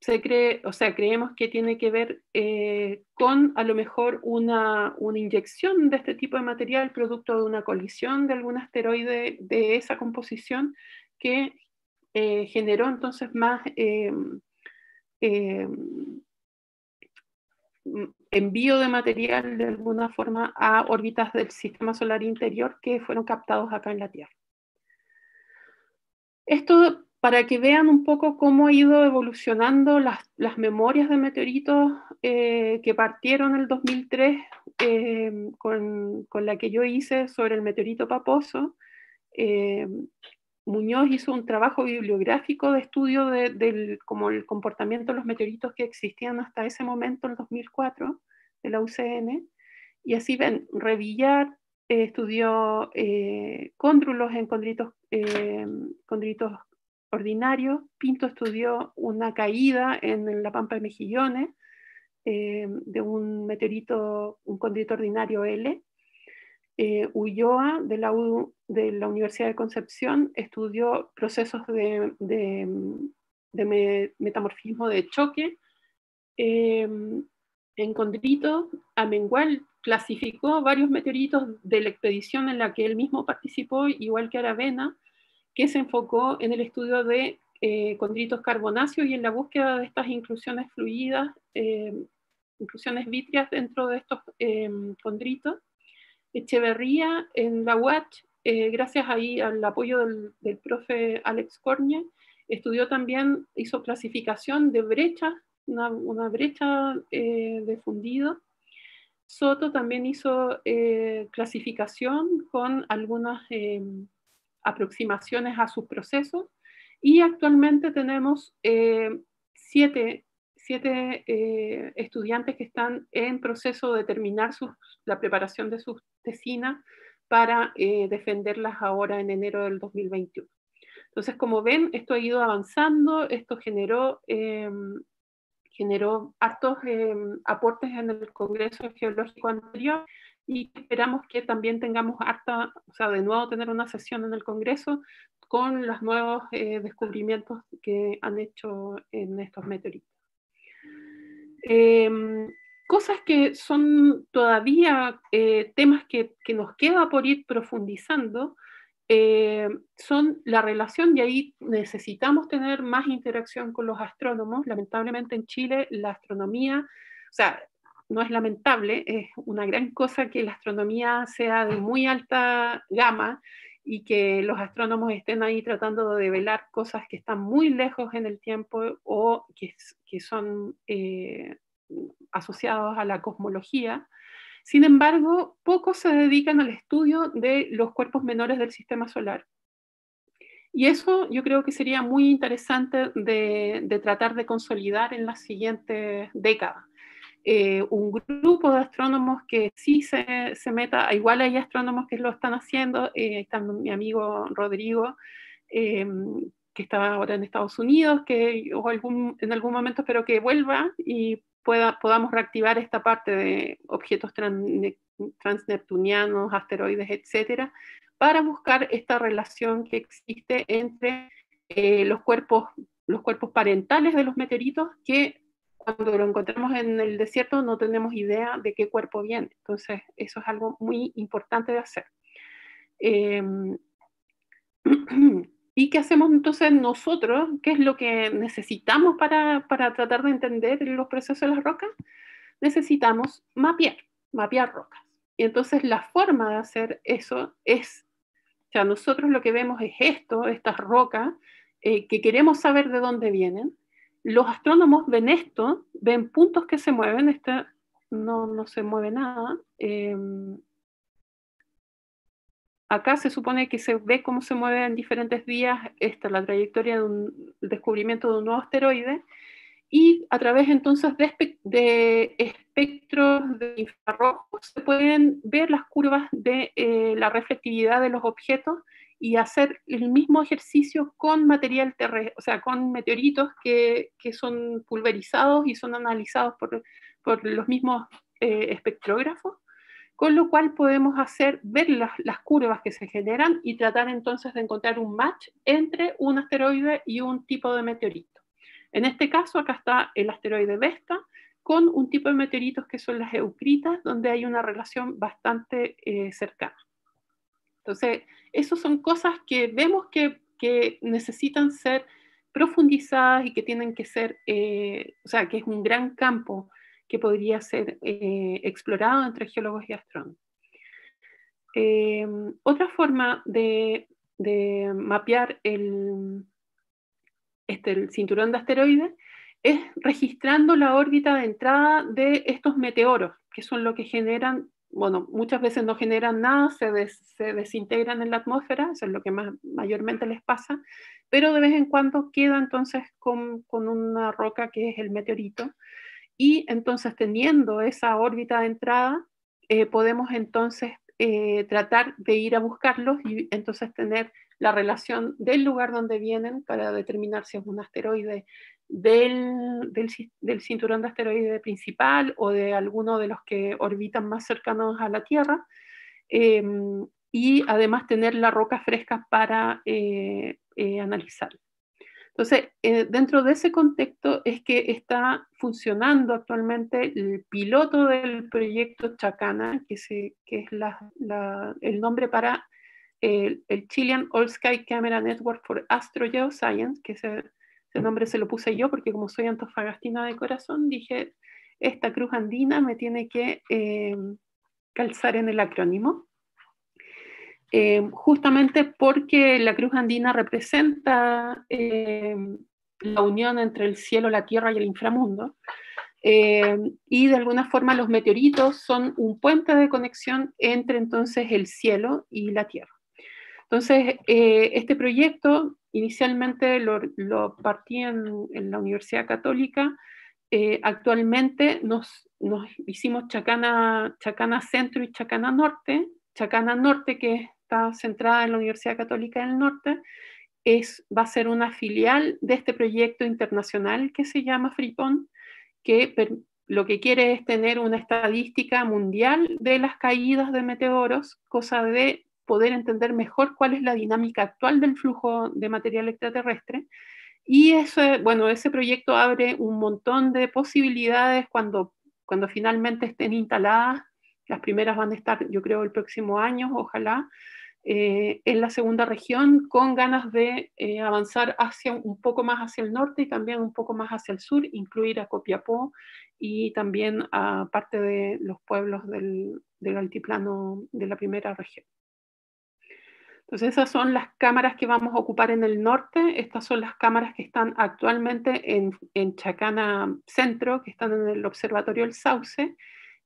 se cree, o sea, creemos que tiene que ver con a lo mejor una, una, inyección de este tipo de material producto de una colisión de algún asteroide de esa composición que eh, generó entonces más eh, eh, envío de material de alguna forma a órbitas del sistema solar interior que fueron captados acá en la Tierra. Esto para que vean un poco cómo ha ido evolucionando las, memorias de meteoritos que partieron en el 2003 con, la que yo hice sobre el meteorito paposo, Muñoz hizo un trabajo bibliográfico de estudio del como el comportamiento de los meteoritos que existían hasta ese momento, el 2004, de la UCN. Y así ven, Revillar eh, estudió eh, cóndrulos en eh, condritos, ordinarios, Pinto estudió una caída en, la Pampa de Mejillones de un meteorito, un condrito ordinario L, eh, Ulloa de la, de la Universidad de Concepción estudió procesos de, metamorfismo de choque. Eh, en Condrito, Amengual clasificó varios meteoritos de la expedición en la que él mismo participó, igual que Aravena, que se enfocó en el estudio de eh, condritos carbonáceos y en la búsqueda de estas inclusiones fluidas, inclusiones vítreas dentro de estos condritos. Echeverría en la UACH, eh, gracias ahí al apoyo del, profe Alex Corne, estudió también, hizo clasificación de brecha, una, brecha eh, de fundido. Soto también hizo eh, clasificación con algunas aproximaciones a sus procesos y actualmente tenemos siete, estudiantes que están en proceso de terminar la preparación de sus para eh, defenderlas ahora en enero del 2021. Entonces, como ven, esto ha ido avanzando, esto generó, em, generó hartos em, aportes en el Congreso Geológico anterior y esperamos que también tengamos harta, o sea, de nuevo tener una sesión en el Congreso con los nuevos eh, descubrimientos que han hecho en estos meteoritos. Em, cosas que son todavía eh, temas que, nos queda por ir profundizando eh, son la relación, y ahí necesitamos tener más interacción con los astrónomos. Lamentablemente en Chile la astronomía, o sea, no es lamentable, es una gran cosa que la astronomía sea de muy alta gama y que los astrónomos estén ahí tratando de velar cosas que están muy lejos en el tiempo o que, son eh, asociados a la cosmología. Sin embargo, pocos se dedican al estudio de los cuerpos menores del sistema solar. Y eso yo creo que sería muy interesante de, tratar de consolidar en las siguientes décadas. Eh, un grupo de astrónomos que sí se, se, meta, igual hay astrónomos que lo están haciendo, eh, está mi amigo Rodrigo, em, que está ahora en Estados Unidos, que en algún momento espero que vuelva y podamos reactivar esta parte de objetos transneptunianos, asteroides, etcétera, para buscar esta relación que existe entre eh, los, cuerpos, los cuerpos parentales de los meteoritos que cuando lo encontramos en el desierto no tenemos idea de qué cuerpo viene. Entonces, eso es algo muy importante de hacer. Em, ¿Y qué hacemos entonces nosotros? ¿Qué es lo que necesitamos para, tratar de entender los procesos de las rocas? Necesitamos mapear, mapear rocas. Y entonces la forma de hacer eso es, o sea, nosotros lo que vemos es esto, estas rocas, eh, que queremos saber de dónde vienen. Los astrónomos ven esto, ven puntos que se mueven, este no, no se mueve nada, eh, Acá se supone que se ve cómo se mueve en diferentes días esta, la trayectoria del un descubrimiento de un nuevo asteroide, y a través entonces de, espectros de infrarrojos se pueden ver las curvas de eh, la reflectividad de los objetos y hacer el mismo ejercicio con material terrestre, o sea, con meteoritos que, son pulverizados y son analizados por, los mismos eh, espectrógrafos con lo cual podemos hacer ver las, curvas que se generan y tratar entonces de encontrar un match entre un asteroide y un tipo de meteorito. En este caso, acá está el asteroide Vesta con un tipo de meteoritos que son las eucritas, donde hay una relación bastante eh, cercana. Entonces, esas son cosas que vemos que, necesitan ser profundizadas y que tienen que ser, eh, o sea, que es un gran campo que podría ser eh, explorado entre geólogos y astrónomos. Eh, otra forma de, mapear este, el, cinturón de asteroides es registrando la órbita de entrada de estos meteoros, que son lo que generan, bueno, muchas veces no generan nada, se, se desintegran en la atmósfera, eso es lo que más, mayormente les pasa, pero de vez en cuando queda entonces con una roca que es el meteorito, y entonces teniendo esa órbita de entrada, eh, podemos entonces eh, tratar de ir a buscarlos y entonces tener la relación del lugar donde vienen para determinar si es un asteroide del, del, cinturón de asteroide principal o de alguno de los que orbitan más cercanos a la Tierra. Eh, y además tener la roca fresca para eh, entonces, eh, dentro de ese contexto es que está funcionando actualmente el piloto del proyecto Chacana, que, es el nombre para el, Chilean All Sky Camera Network for Astro que ese, nombre se lo puse yo porque como soy antofagastina de corazón, dije, esta cruz andina me tiene que eh, calzar en el acrónimo. Em, justamente porque la cruz andina representa em, la unión entre el cielo, la tierra y el inframundo. Em, y de alguna forma los meteoritos son un puente de conexión entre entonces el cielo y la tierra. Entonces, eh, este proyecto inicialmente lo, partí en, la Universidad Católica. Eh, actualmente nos, nos hicimos Chacana, Chacana Centro y Chacana Norte, Chacana Norte, que es está centrada en la Universidad Católica del Norte, es, va a ser una filial de este proyecto internacional que se llama FRIPON, que lo que quiere es tener una estadística mundial de las caídas de meteoros, cosa de poder entender mejor cuál es la dinámica actual del flujo de material extraterrestre. Y ese, bueno, ese proyecto abre un montón de posibilidades cuando, cuando finalmente estén instaladas. Las primeras van a estar, yo creo, el próximo año, ojalá. Eh, en la segunda región con ganas de eh, avanzar hacia un poco más hacia el norte y también un poco más hacia el sur, incluir a Copiapó y también a parte de los pueblos del, del altiplano de la primera región. Entonces esas son las cámaras que vamos a ocupar en el norte, estas son las cámaras que están actualmente en, en Chacana Centro, que están en el Observatorio El Sauce,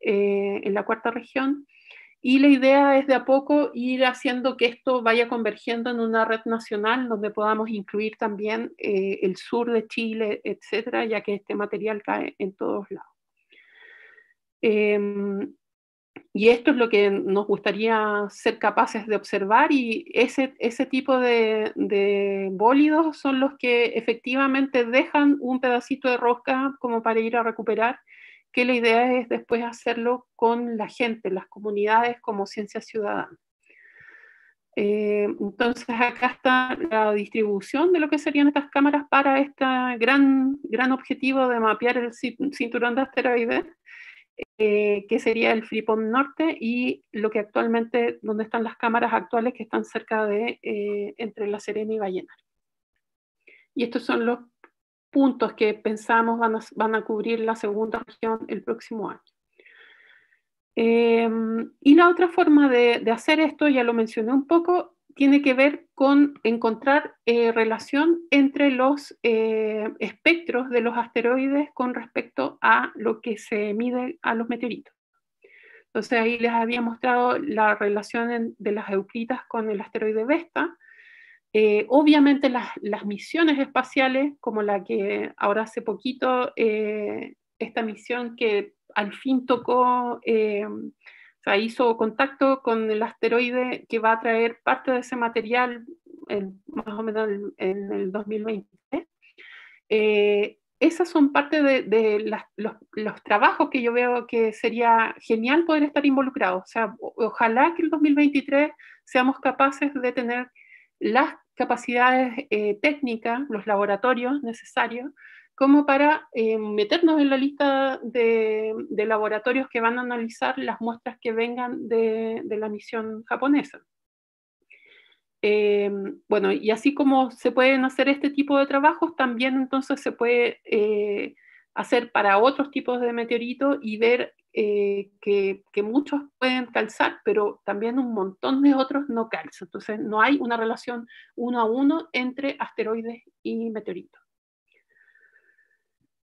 eh, en la cuarta región, y la idea es de a poco ir haciendo que esto vaya convergiendo en una red nacional donde podamos incluir también eh, el sur de Chile, etcétera, ya que este material cae en todos lados. Em, y esto es lo que nos gustaría ser capaces de observar y ese, ese tipo de, de bólidos son los que efectivamente dejan un pedacito de rosca como para ir a recuperar que la idea es después hacerlo con la gente, las comunidades como ciencia ciudadana. Eh, entonces acá está la distribución de lo que serían estas cámaras para este gran, gran objetivo de mapear el cinturón de asteroides, eh, que sería el Fripon Norte y lo que actualmente, donde están las cámaras actuales que están cerca de, eh, entre La Serena y Vallenar. Y estos son los puntos que pensamos van a, cubrir la segunda región el próximo año. Em, y la otra forma de, hacer esto, ya lo mencioné un poco, tiene que ver con encontrar eh, relación entre los eh, espectros de los asteroides con respecto a lo que se mide a los meteoritos. Entonces ahí les había mostrado la relación de las Euclitas con el asteroide Vesta, eh, obviamente las, misiones espaciales, como la que ahora hace poquito, eh, esta misión que al fin tocó, eh, o hizo contacto con el asteroide que va a traer parte de ese material más o menos en, el 2020. esas son parte de, los, trabajos que yo veo que sería genial poder estar involucrados. O sea, ojalá que el 2023 seamos capaces de tener las capacidades eh, técnicas, los laboratorios necesarios, como para eh, meternos en la lista de, laboratorios que van a analizar las muestras que vengan de, la misión japonesa. Eh, bueno, y así como se pueden hacer este tipo de trabajos, también entonces se puede hacer para otros tipos de meteoritos y ver eh, que, muchos pueden calzar, pero también un montón de otros no calzan. Entonces, no hay una relación uno a uno entre asteroides y meteoritos.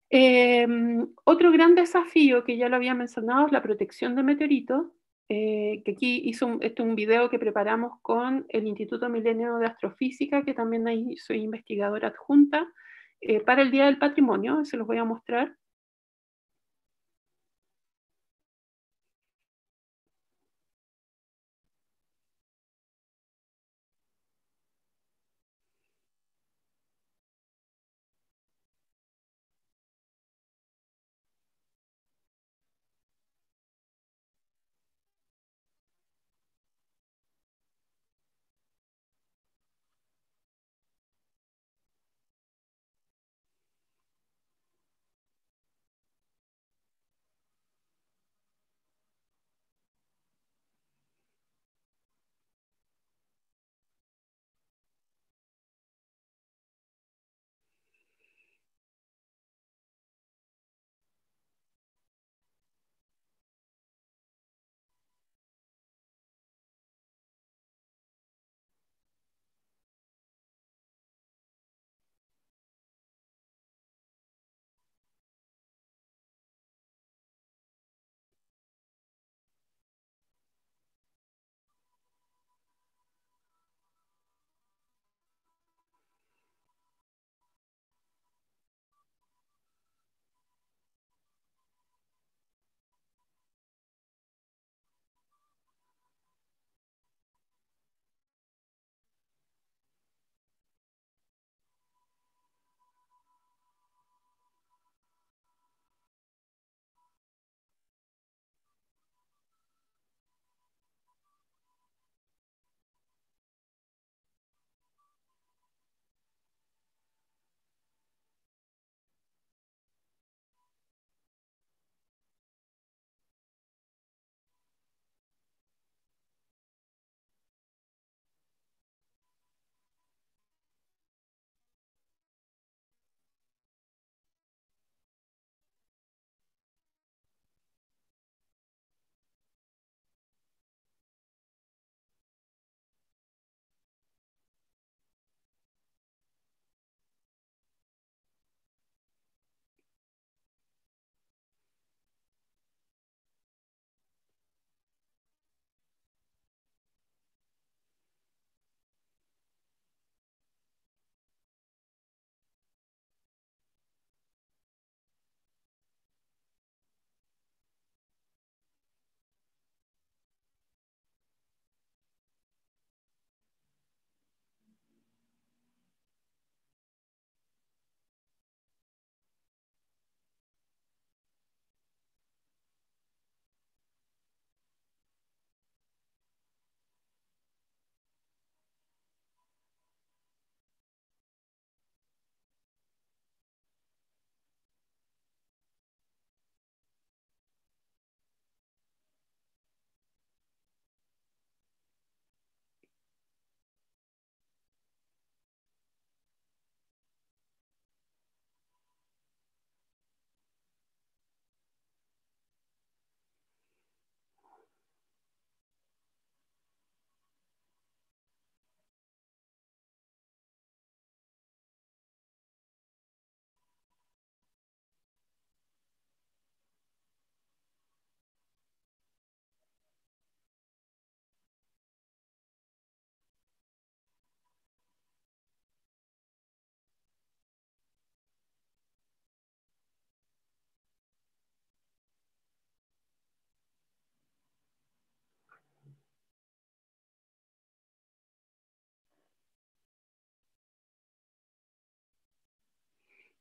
Em, otro gran desafío que ya lo había mencionado es la protección de meteoritos, eh, que aquí hizo un, este un video que preparamos con el Instituto Milenio de Astrofísica, que también ahí soy investigadora adjunta, eh, para el Día del Patrimonio, se los voy a mostrar.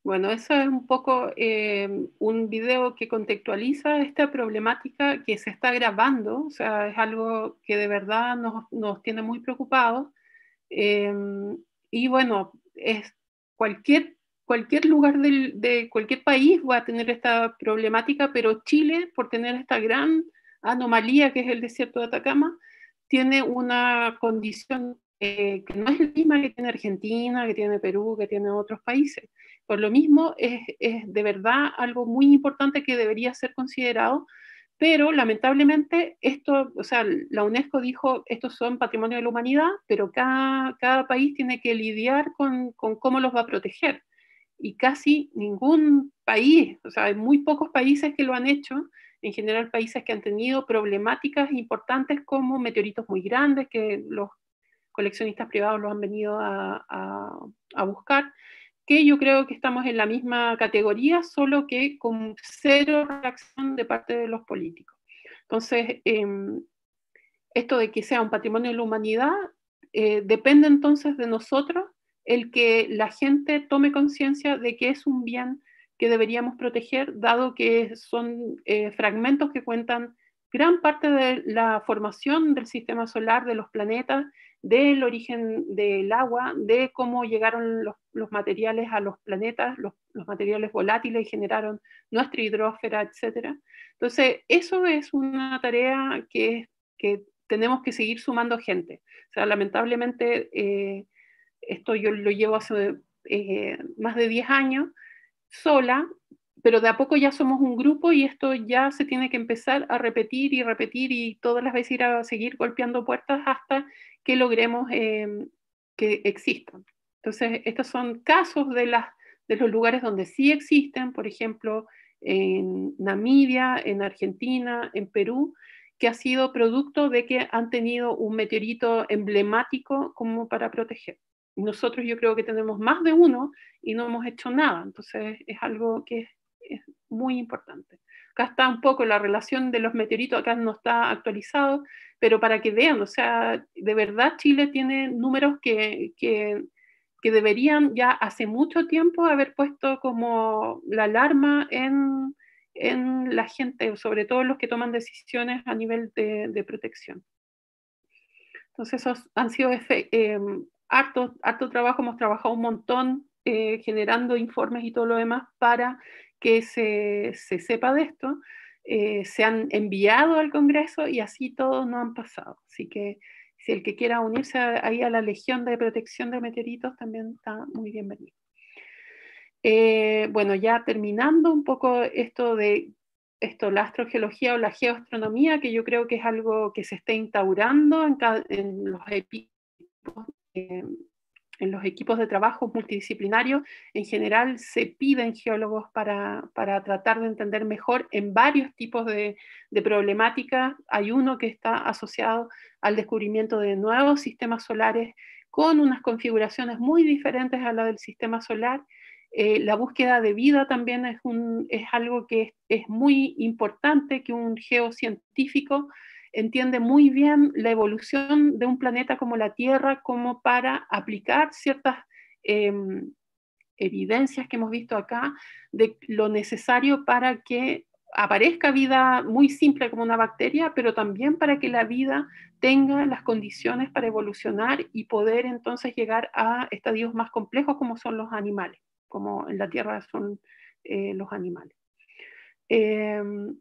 Bueno, eso es un poco eh, un video que contextualiza esta problemática que se está grabando, o sea, es algo que de verdad nos, tiene muy preocupados. Eh, y bueno, es cualquier, cualquier lugar de cualquier país va a tener esta problemática, pero Chile, por tener esta gran anomalía que es el desierto de Atacama, tiene una condición eh, que no es la misma que tiene Argentina, que tiene Perú, que tiene otros países. Por lo mismo, es, de verdad algo muy importante que debería ser considerado, pero lamentablemente esto, o sea, la UNESCO dijo, estos son patrimonio de la humanidad, pero cada, país tiene que lidiar con, cómo los va a proteger. Y casi ningún país, o sea, hay muy pocos países que lo han hecho, en general países que han tenido problemáticas importantes como meteoritos muy grandes que los coleccionistas privados los han venido a, a buscar, que yo creo que estamos en la misma categoría, solo que con cero reacción de parte de los políticos. Entonces, em, esto de que sea un patrimonio de la humanidad, eh, depende entonces de nosotros el que la gente tome conciencia de que es un bien que deberíamos proteger, dado que son eh, fragmentos que cuentan gran parte de la formación del sistema solar, de los planetas, del origen del agua, de cómo llegaron los, materiales a los planetas, los, materiales volátiles y generaron nuestra hidrósfera, etc. Entonces, eso es una tarea que, tenemos que seguir sumando gente. O sea, lamentablemente, eh, esto yo lo llevo hace eh, más de 10 años sola pero de a poco ya somos un grupo y esto ya se tiene que empezar a repetir y repetir y todas las veces ir a seguir golpeando puertas hasta que logremos em, que existan. Entonces, estos son casos de, las, de los lugares donde sí existen, por ejemplo, en Namibia, en Argentina, en Perú, que ha sido producto de que han tenido un meteorito emblemático como para proteger. Nosotros yo creo que tenemos más de uno y no hemos hecho nada, entonces es algo que es muy importante. Acá está un poco la relación de los meteoritos, acá no está actualizado, pero para que vean, o sea, de verdad Chile tiene números que, que, que deberían ya hace mucho tiempo haber puesto como la alarma en, en la gente, sobre todo los que toman decisiones a nivel de, de protección. Entonces, esos han sido eh, harto, trabajo, hemos trabajado un montón eh, generando informes y todo lo demás para que se, sepa de esto, eh, se han enviado al Congreso y así todos no han pasado. Así que si el que quiera unirse ahí a la Legión de Protección de Meteoritos también está muy bienvenido. Eh, bueno, ya terminando un poco esto de esto, la astrogeología o la geoastronomía, que yo creo que es algo que se está instaurando en, los equipos eh, en los equipos de trabajo multidisciplinarios, en general se piden geólogos para, tratar de entender mejor en varios tipos de, problemáticas. Hay uno que está asociado al descubrimiento de nuevos sistemas solares con unas configuraciones muy diferentes a la del sistema solar. Eh, la búsqueda de vida también es, algo que es, es muy importante que un geocientífico entiende muy bien la evolución de un planeta como la Tierra como para aplicar ciertas em, evidencias que hemos visto acá de lo necesario para que aparezca vida muy simple como una bacteria, pero también para que la vida tenga las condiciones para evolucionar y poder entonces llegar a estadios más complejos como son los animales, como en la Tierra son eh, los animales. Em,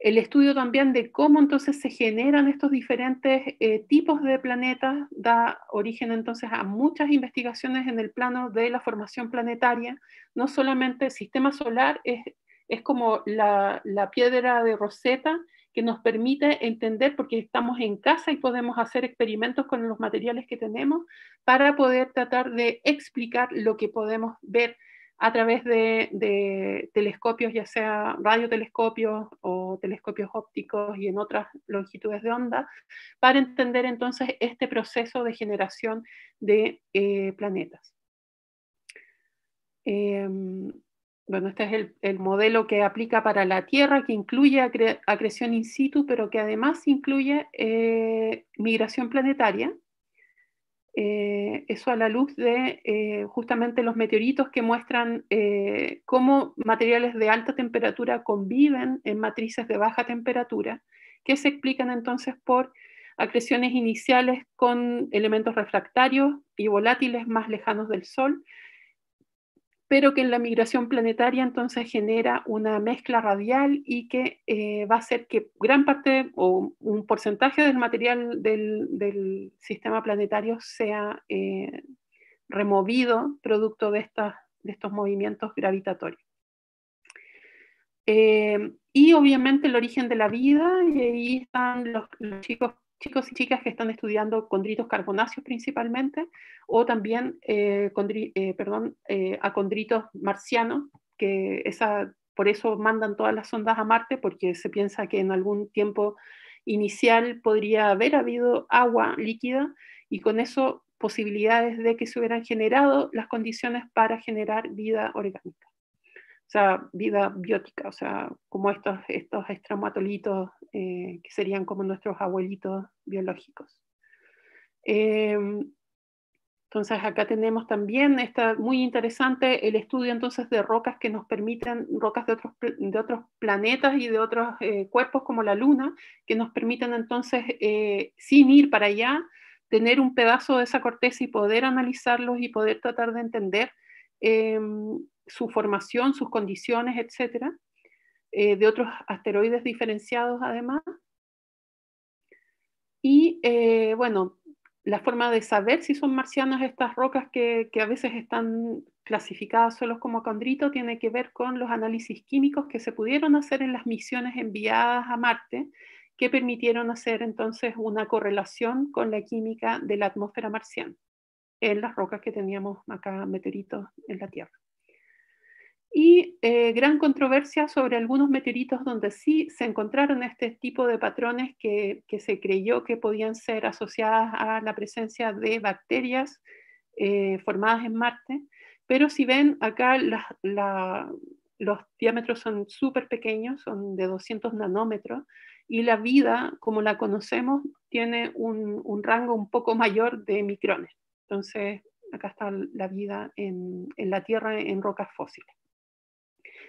el estudio también de cómo entonces se generan estos diferentes eh, tipos de planetas da origen entonces a muchas investigaciones en el plano de la formación planetaria. No solamente el sistema solar es, es como la, piedra de roseta que nos permite entender, porque estamos en casa y podemos hacer experimentos con los materiales que tenemos para poder tratar de explicar lo que podemos ver a través de, telescopios, ya sea radiotelescopios o telescopios ópticos y en otras longitudes de onda, para entender entonces este proceso de generación de eh, planetas. Em, bueno, este es el, modelo que aplica para la Tierra, que incluye acreción in situ, pero que además incluye eh, migración planetaria, eh, eso a la luz de eh, justamente los meteoritos que muestran eh, cómo materiales de alta temperatura conviven en matrices de baja temperatura, que se explican entonces por acreciones iniciales con elementos refractarios y volátiles más lejanos del Sol, pero que en la migración planetaria entonces genera una mezcla radial y que eh, va a hacer que gran parte o un porcentaje del material del, sistema planetario sea eh, removido producto de, estas, de estos movimientos gravitatorios. Eh, y obviamente el origen de la vida, y ahí están los chicos chicos y chicas que están estudiando condritos carbonáceos principalmente, o también eh, eh perdón, eh, a condritos marcianos, que esa, por eso mandan todas las sondas a Marte, porque se piensa que en algún tiempo inicial podría haber habido agua líquida y con eso posibilidades de que se hubieran generado las condiciones para generar vida orgánica o sea, vida biótica, o sea, como estos, estos estromatolitos eh, que serían como nuestros abuelitos biológicos. Eh, entonces acá tenemos también, está muy interesante el estudio entonces de rocas que nos permiten, rocas de otros, de otros planetas y de otros eh, cuerpos como la Luna, que nos permiten entonces, sin ir para allá, tener un pedazo de esa corteza y poder analizarlos y poder tratar de entender eh, su formación, sus condiciones, etcétera, eh, de otros asteroides diferenciados además. Y eh, bueno, la forma de saber si son marcianas estas rocas que, a veces están clasificadas solo como condrito tiene que ver con los análisis químicos que se pudieron hacer en las misiones enviadas a Marte, que permitieron hacer entonces una correlación con la química de la atmósfera marciana en las rocas que teníamos acá, meteoritos en la Tierra y eh, gran controversia sobre algunos meteoritos donde sí se encontraron este tipo de patrones que, se creyó que podían ser asociadas a la presencia de bacterias eh, formadas en Marte, pero si ven acá los diámetros son súper pequeños, son de 200 nanómetros, y la vida como la conocemos tiene un, rango un poco mayor de micrones. Entonces, acá está la vida en la Tierra en rocas fósiles.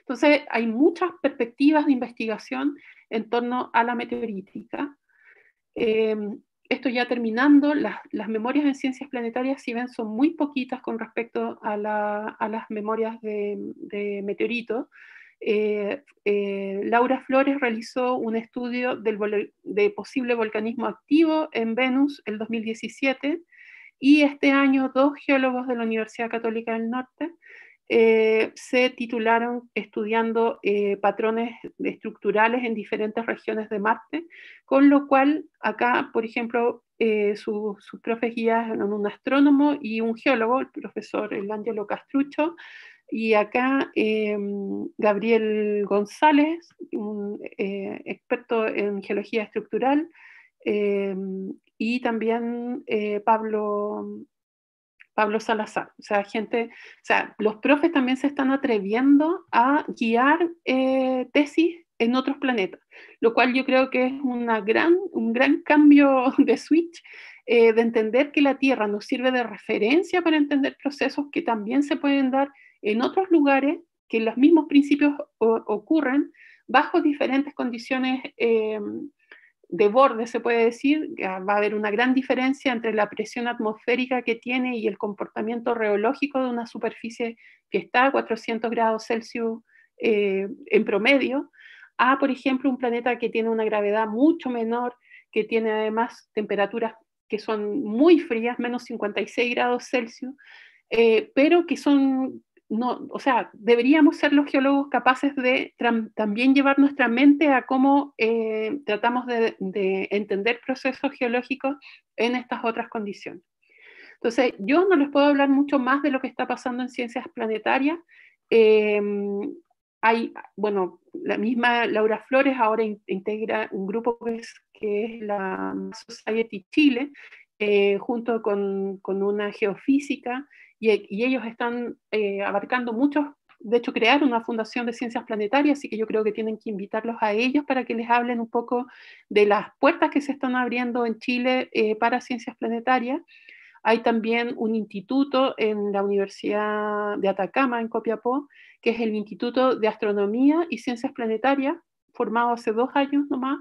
Entonces, hay muchas perspectivas de investigación en torno a la meteorítica. Eh, esto ya terminando, las, memorias en ciencias planetarias, si ven, son muy poquitas con respecto a, las memorias de, meteoritos, eh, eh, Laura Flores realizó un estudio de posible volcanismo activo en Venus el 2017 y este año dos geólogos de la Universidad Católica del Norte eh, se titularon estudiando eh, patrones estructurales en diferentes regiones de Marte, con lo cual acá, por ejemplo, eh, sus profes guías eran un astrónomo y un geólogo, el profesor Ángelo Castrucho, y acá Gabriel González, un experto en geología estructural, y también Pablo Pablo Salazar. O sea, gente, sea, los profes también se están atreviendo a guiar eh, tesis en otros planetas, lo cual yo creo que es gran, un gran cambio de switch, eh, de entender que la Tierra nos sirve de referencia para entender procesos que también se pueden dar en otros lugares, que los mismos principios ocurren bajo diferentes condiciones em, de borde, se puede decir, va a haber una gran diferencia entre la presión atmosférica que tiene y el comportamiento reológico de una superficie que está a 400 grados Celsius eh, en promedio, a, por ejemplo, un planeta que tiene una gravedad mucho menor, que tiene además temperaturas que son muy frías, menos 56 grados Celsius, eh, pero que son no, o sea, deberíamos ser los geólogos capaces de también llevar nuestra mente a cómo eh, tratamos de, entender procesos geológicos en estas otras condiciones. Entonces, yo no les puedo hablar mucho más de lo que está pasando en ciencias planetarias. Eh, hay, bueno, la misma Laura Flores ahora integra un grupo que es, la Society Chile, eh, junto con, con una geofísica y, ellos están eh, abarcando muchos, de hecho crearon una fundación de ciencias planetarias, así que yo creo que tienen que invitarlos a ellos para que les hablen un poco de las puertas que se están abriendo en Chile eh, para ciencias planetarias. Hay también un instituto en la Universidad de Atacama, en Copiapó, que es el Instituto de Astronomía y Ciencias Planetarias, formado hace dos años nomás,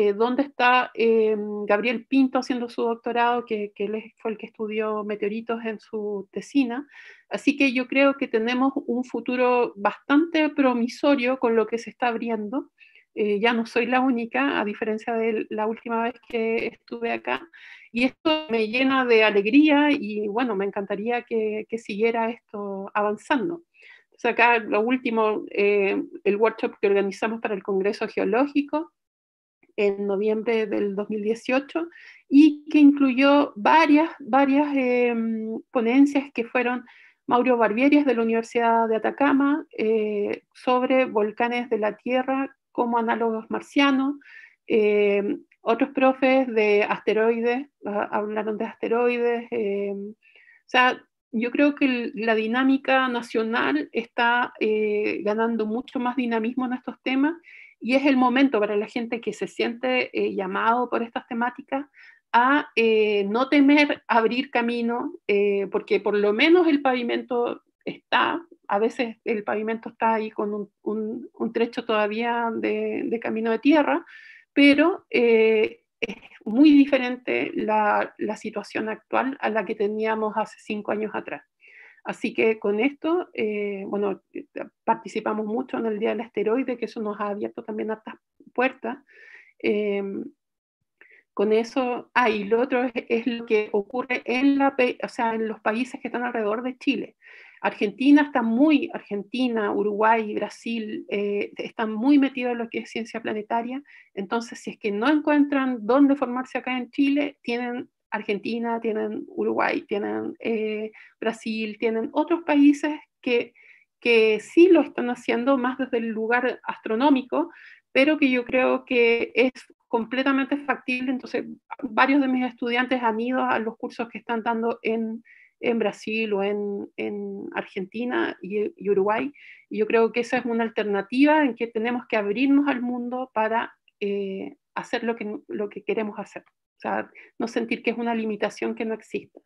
eh, dónde está eh, Gabriel Pinto haciendo su doctorado, que, él fue el que estudió meteoritos en su tesina. Así que yo creo que tenemos un futuro bastante promisorio con lo que se está abriendo. Eh, ya no soy la única, a diferencia de la última vez que estuve acá. Y esto me llena de alegría y bueno, me encantaría que, siguiera esto avanzando. acá lo último, el workshop que organizamos para el Congreso Geológico, en noviembre del 2018 y que incluyó varias, varias eh, ponencias que fueron Mauro Barbierias de la Universidad de Atacama eh, sobre volcanes de la Tierra como análogos marcianos, eh, otros profes de asteroides, ah, hablaron de asteroides, o sea, yo creo que la dinámica nacional está ganando mucho más dinamismo en estos temas y es el momento para la gente que se siente eh, llamado por estas temáticas a eh, no temer abrir camino, eh, porque por lo menos el pavimento está, a veces el pavimento está ahí con un, trecho todavía de, camino de tierra, pero es muy diferente la situación actual a la que teníamos hace cinco años atrás. Así que con esto, eh, bueno, eh, participamos mucho en el Día del Asteroide, que eso nos ha abierto también estas puertas. Eh, con eso, ah, y lo otro es, lo que ocurre en, la, o sea, en los países que están alrededor de Chile. Argentina está muy, Argentina, Uruguay, Brasil, están muy metidos en lo que es ciencia planetaria. Entonces, si es que no encuentran dónde formarse acá en Chile, tienen Argentina, tienen Uruguay, tienen eh, Brasil, tienen otros países que, que sí lo están haciendo más desde el lugar astronómico, pero que yo creo que es completamente factible. Entonces, varios de mis estudiantes han ido a los cursos que están dando en, Brasil o en, Argentina y, Uruguay. Y yo creo que esa es una alternativa en que tenemos que abrirnos al mundo para eh, hacer lo que, lo que queremos hacer. O sea, no sentir que es una limitación que no existe.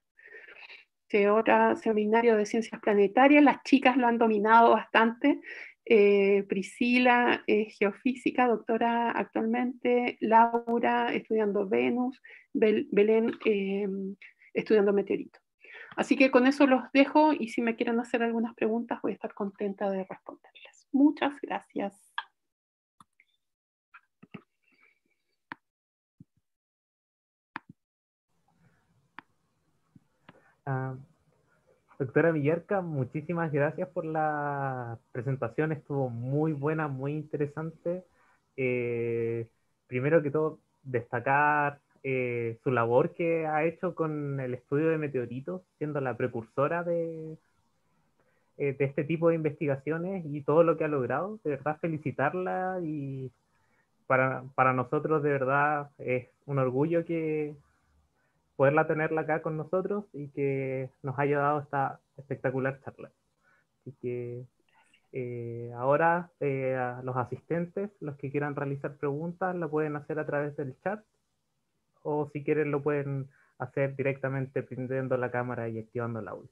Este otro seminario de ciencias planetarias, las chicas lo han dominado bastante. Eh, Priscila es geofísica, doctora actualmente, Laura estudiando Venus, Belén em, estudiando meteorito. Así que con eso los dejo y si me quieren hacer algunas preguntas voy a estar contenta de responderles. Muchas gracias. Ah, doctora Villarca, muchísimas gracias por la presentación. Estuvo muy buena, muy interesante. Eh, primero que todo, destacar eh, su labor que ha hecho con el estudio de meteoritos, siendo la precursora de, eh, de este tipo de investigaciones y todo lo que ha logrado. De verdad, felicitarla y para nosotros de verdad es un orgullo que poderla tenerla acá con nosotros y que nos haya dado esta espectacular charla. Así que eh, ahora eh, los asistentes, los que quieran realizar preguntas, la pueden hacer a través del chat o si quieren lo pueden hacer directamente prendiendo la cámara y activando el audio.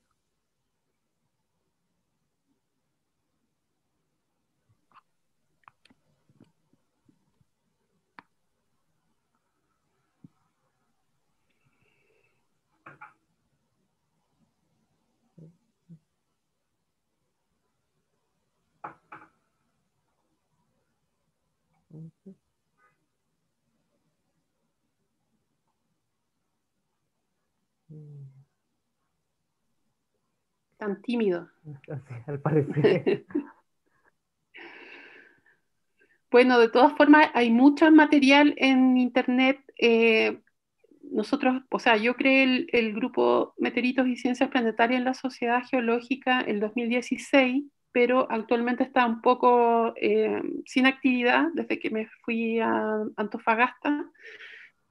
Tan tímido. Al parecer. bueno, de todas formas, hay mucho material en Internet. Eh, nosotros, o sea, yo creé el, grupo Meteoritos y Ciencias Planetarias en la Sociedad Geológica en 2016, pero actualmente está un poco eh, sin actividad desde que me fui a Antofagasta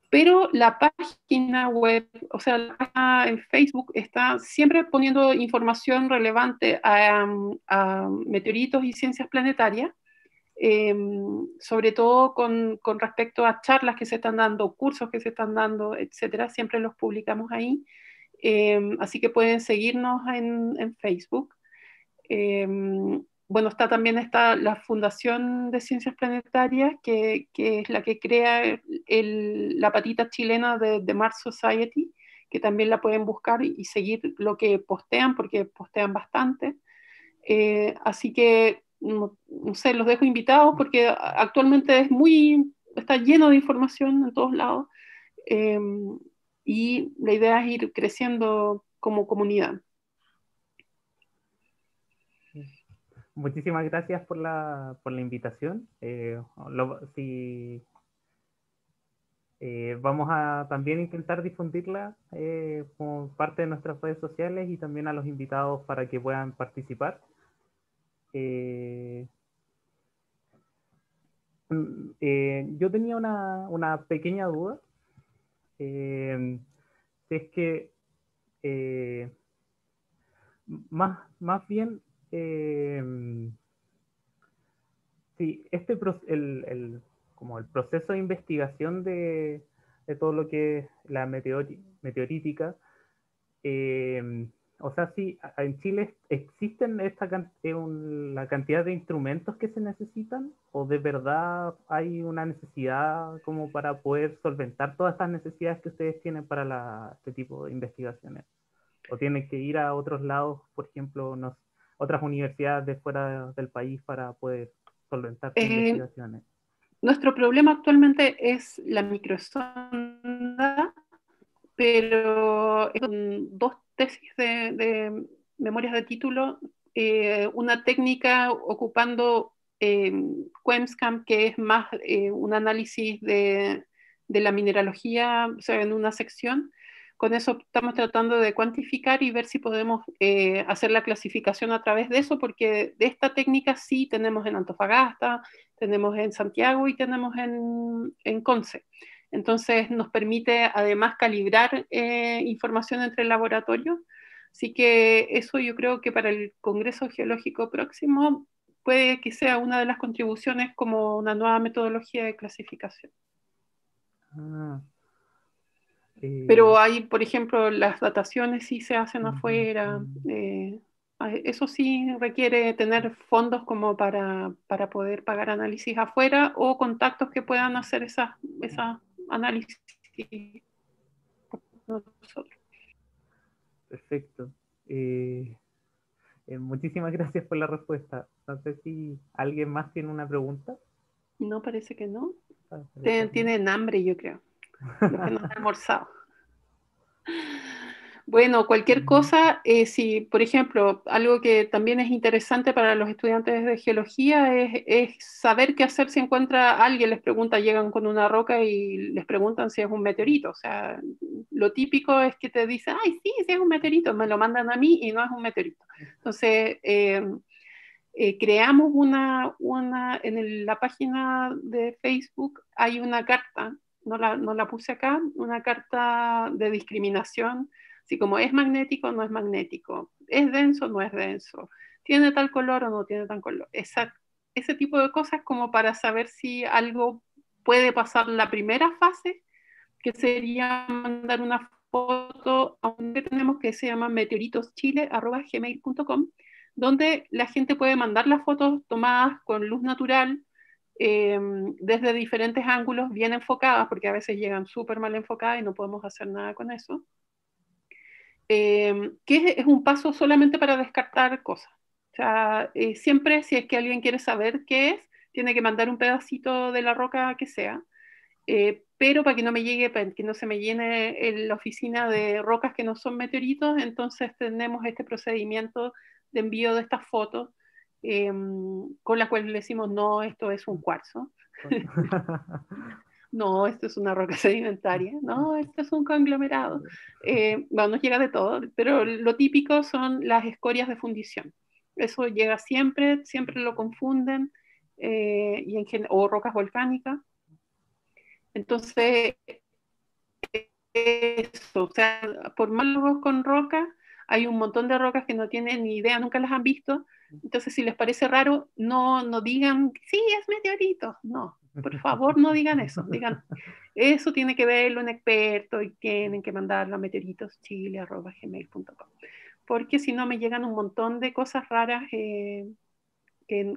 pero la página web, o sea, la en Facebook está siempre poniendo información relevante a, meteoritos y ciencias planetarias, em, sobre todo con, respecto a charlas que se están dando, cursos que se están dando, etcétera, siempre los publicamos ahí. Em, así que pueden seguirnos en, Facebook. Eh, bueno, está también está la Fundación de Ciencias Planetarias, que, es la que crea la patita chilena de, The Mars Society, que también la pueden buscar y, seguir lo que postean, porque postean bastante. Eh, así que, no, sé, los dejo invitados porque actualmente es muy, está lleno de información en todos lados eh, y la idea es ir creciendo como comunidad. muchísimas gracias por la, por la invitación. Eh, eh, vamos a también intentar difundirla por eh, parte de nuestras redes sociales y también a los invitados para que puedan participar. Mm, yo tenía una, una pequeña duda. es que más, más bien eh, sí, este como el proceso de investigación de, todo lo que es la meteorítica, em, o sea, si en Chile existen esta la cantidad de instrumentos que se necesitan o de verdad hay una necesidad como para poder solventar todas estas necesidades que ustedes tienen para este tipo de investigaciones o tienen que ir a otros lados, por ejemplo, no, otras universidades de fuera del país para poder solventar sus eh, investigaciones? Nuestro problema actualmente es la microsonda, pero son dos tesis de, memorias de título, eh, una técnica ocupando eh, que es más eh, un análisis de, de, la mineralogía, o sea, en una sección, con eso estamos tratando de cuantificar y ver si podemos eh, hacer la clasificación a través de eso, porque de esta técnica sí tenemos en Antofagasta, tenemos en Santiago y tenemos en, Conce. Entonces nos permite además calibrar eh, información entre laboratorios. Así que eso yo creo que para el Congreso Geológico próximo puede que sea una de las contribuciones como una nueva metodología de clasificación. Ah. Pero hay, eh, por ejemplo, las dataciones si se hacen afuera. Eh, ah, eso sí requiere tener fondos como para, poder pagar análisis afuera o contactos que puedan hacer esas, análisis Perfecto. Eh, muchísimas gracias por la respuesta. No sé si alguien más tiene una pregunta. No, parece que no. Tiene ah, tienen hambre, yo creo. Bueno, cualquier cosa, eh, si por ejemplo, algo que también es interesante para los estudiantes de geología es, saber qué hacer si encuentra alguien, les pregunta, llegan con una roca y les preguntan si es un meteorito. O sea, lo típico es que te dicen, ay, sí, sí es un meteorito, me lo mandan a mí y no es un meteorito. Entonces, em, eh, creamos una, en la página de Facebook hay una carta no la, puse acá, una carta de discriminación, si como es magnético o no es magnético, es denso o no es denso, tiene tal color o no tiene tal color, ese tipo de cosas como para saber si algo puede pasar la primera fase, que sería mandar una foto a un que tenemos que se llama meteoritoschile.gmail.com, donde la gente puede mandar las fotos tomadas con luz natural, Em, desde diferentes ángulos bien enfocadas, porque a veces llegan súper mal enfocadas y no podemos hacer nada con eso, em, que es, un paso solamente para descartar cosas. O sea, eh, siempre si es que alguien quiere saber qué es, tiene que mandar un pedacito de la roca que sea, eh, pero para que no me llegue, para que no se me llene la oficina de rocas que no son meteoritos, entonces tenemos este procedimiento de envío de estas fotos Em, con la cual le decimos, no, esto es un cuarzo, no, esto es una roca sedimentaria, no, esto es un conglomerado. Eh, bueno, nos llega de todo, pero lo típico son las escorias de fundición. Eso llega siempre, siempre lo confunden, eh, y o rocas volcánicas. Entonces, eso, o sea, por con rocas hay un montón de rocas que no tienen ni idea, nunca las han visto, entonces, si les parece raro, no, no digan, sí, es meteorito. No, por favor, no digan eso. Digan, eso tiene que verlo un experto y tienen que mandarlo a meteoritoschile.gmail.com. Porque si no, me llegan un montón de cosas raras. Eh, que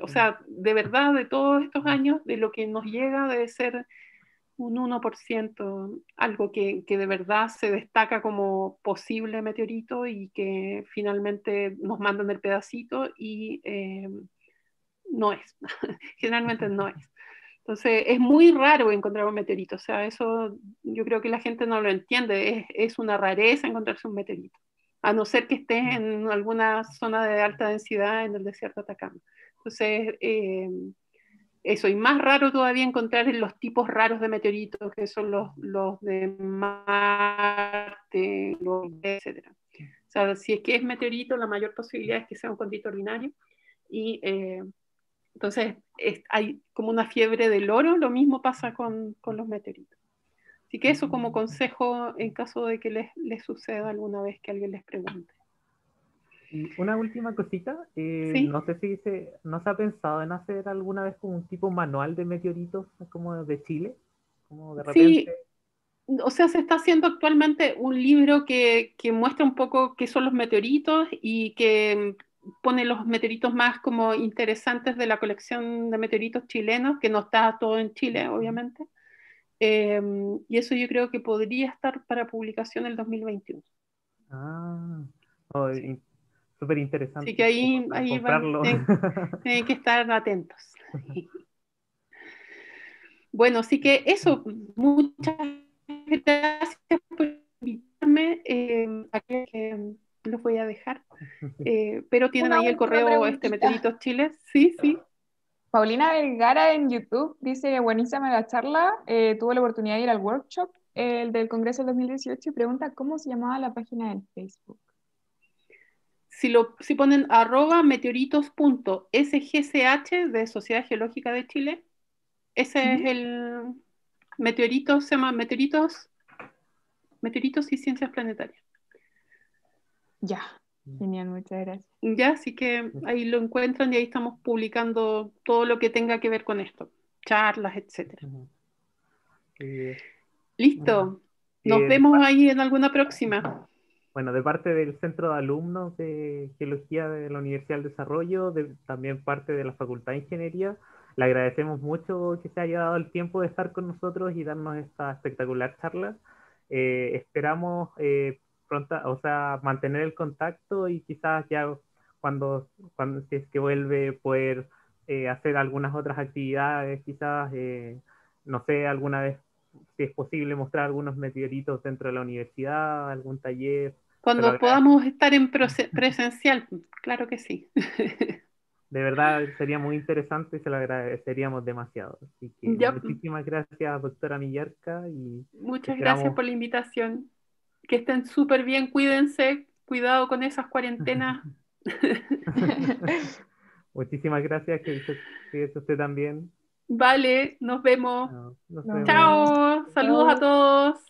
o sea, de verdad, de todos estos años, de lo que nos llega debe ser un 1%, algo que, de verdad se destaca como posible meteorito y que finalmente nos mandan el pedacito y em, no es, generalmente no es. Entonces es muy raro encontrar un meteorito, o sea, eso yo creo que la gente no lo entiende, es, una rareza encontrarse un meteorito, a no ser que esté mm. en alguna zona de alta densidad en el desierto de Atacama. Entonces... Em, eso, y más raro todavía encontrar en los tipos raros de meteoritos, que son los, los de Marte, etc. O sea, si es que es meteorito, la mayor posibilidad es que sea un condito ordinario. Y eh, entonces hay como una fiebre del oro, lo mismo pasa con, los meteoritos. Así que eso como consejo en caso de que les suceda alguna vez que alguien les pregunte. Y una última cosita, eh, no sé si se, no se ha pensado en hacer alguna vez como un tipo manual de meteoritos como de Chile, Sí. O sea, se está haciendo actualmente un libro que, muestra un poco qué son los meteoritos y que pone los meteoritos más como interesantes de la colección de meteoritos chilenos, que no está todo en Chile, obviamente. Eh, y eso yo creo que podría estar para publicación el 2021. Ah, oh, súper interesante. Así que ahí, van, tienen, que estar atentos. Bueno, así que eso, muchas gracias por invitarme. Eh, los voy a dejar. Eh, pero tienen ahí el correo este Meteoritos chiles Sí, sí. Paulina Vergara en YouTube dice, buenísima la charla, eh, tuvo la oportunidad de ir al workshop el del Congreso del 2018 y pregunta cómo se llamaba la página de Facebook si, lo, si ponen arroba meteoritos.sgch de Sociedad Geológica de Chile, ese es el meteoritos, se llama meteoritos, meteoritos y ciencias planetarias. Ya, mm. genial, muchas gracias. Ya, así que ahí lo encuentran y ahí estamos publicando todo lo que tenga que ver con esto, charlas, etc. Listo. Nos eh, vemos ahí en alguna próxima bueno, de parte del Centro de Alumnos de Geología de la Universidad del Desarrollo, también parte de la Facultad de Ingeniería, le agradecemos mucho que se haya dado el tiempo de estar con nosotros y darnos esta espectacular charla. Eh, esperamos eh, o sea, mantener el contacto y quizás ya cuando, cuando si es que vuelve poder eh, hacer algunas otras actividades, quizás, no sé, alguna vez si es posible mostrar algunos meteoritos dentro de la universidad, algún taller, cuando eh, podamos estar en presencial, claro que sí. De verdad sería muy interesante y se lo agradeceríamos demasiado. Así pues. muchísimas gracias, doctora Millarca. Y Muchas gracias por la invitación. Que estén súper bien, cuídense, cuidado con esas cuarentenas. Muchísimas gracias, que es usted también. Vale, nos vemos. Chao, saludos a todos.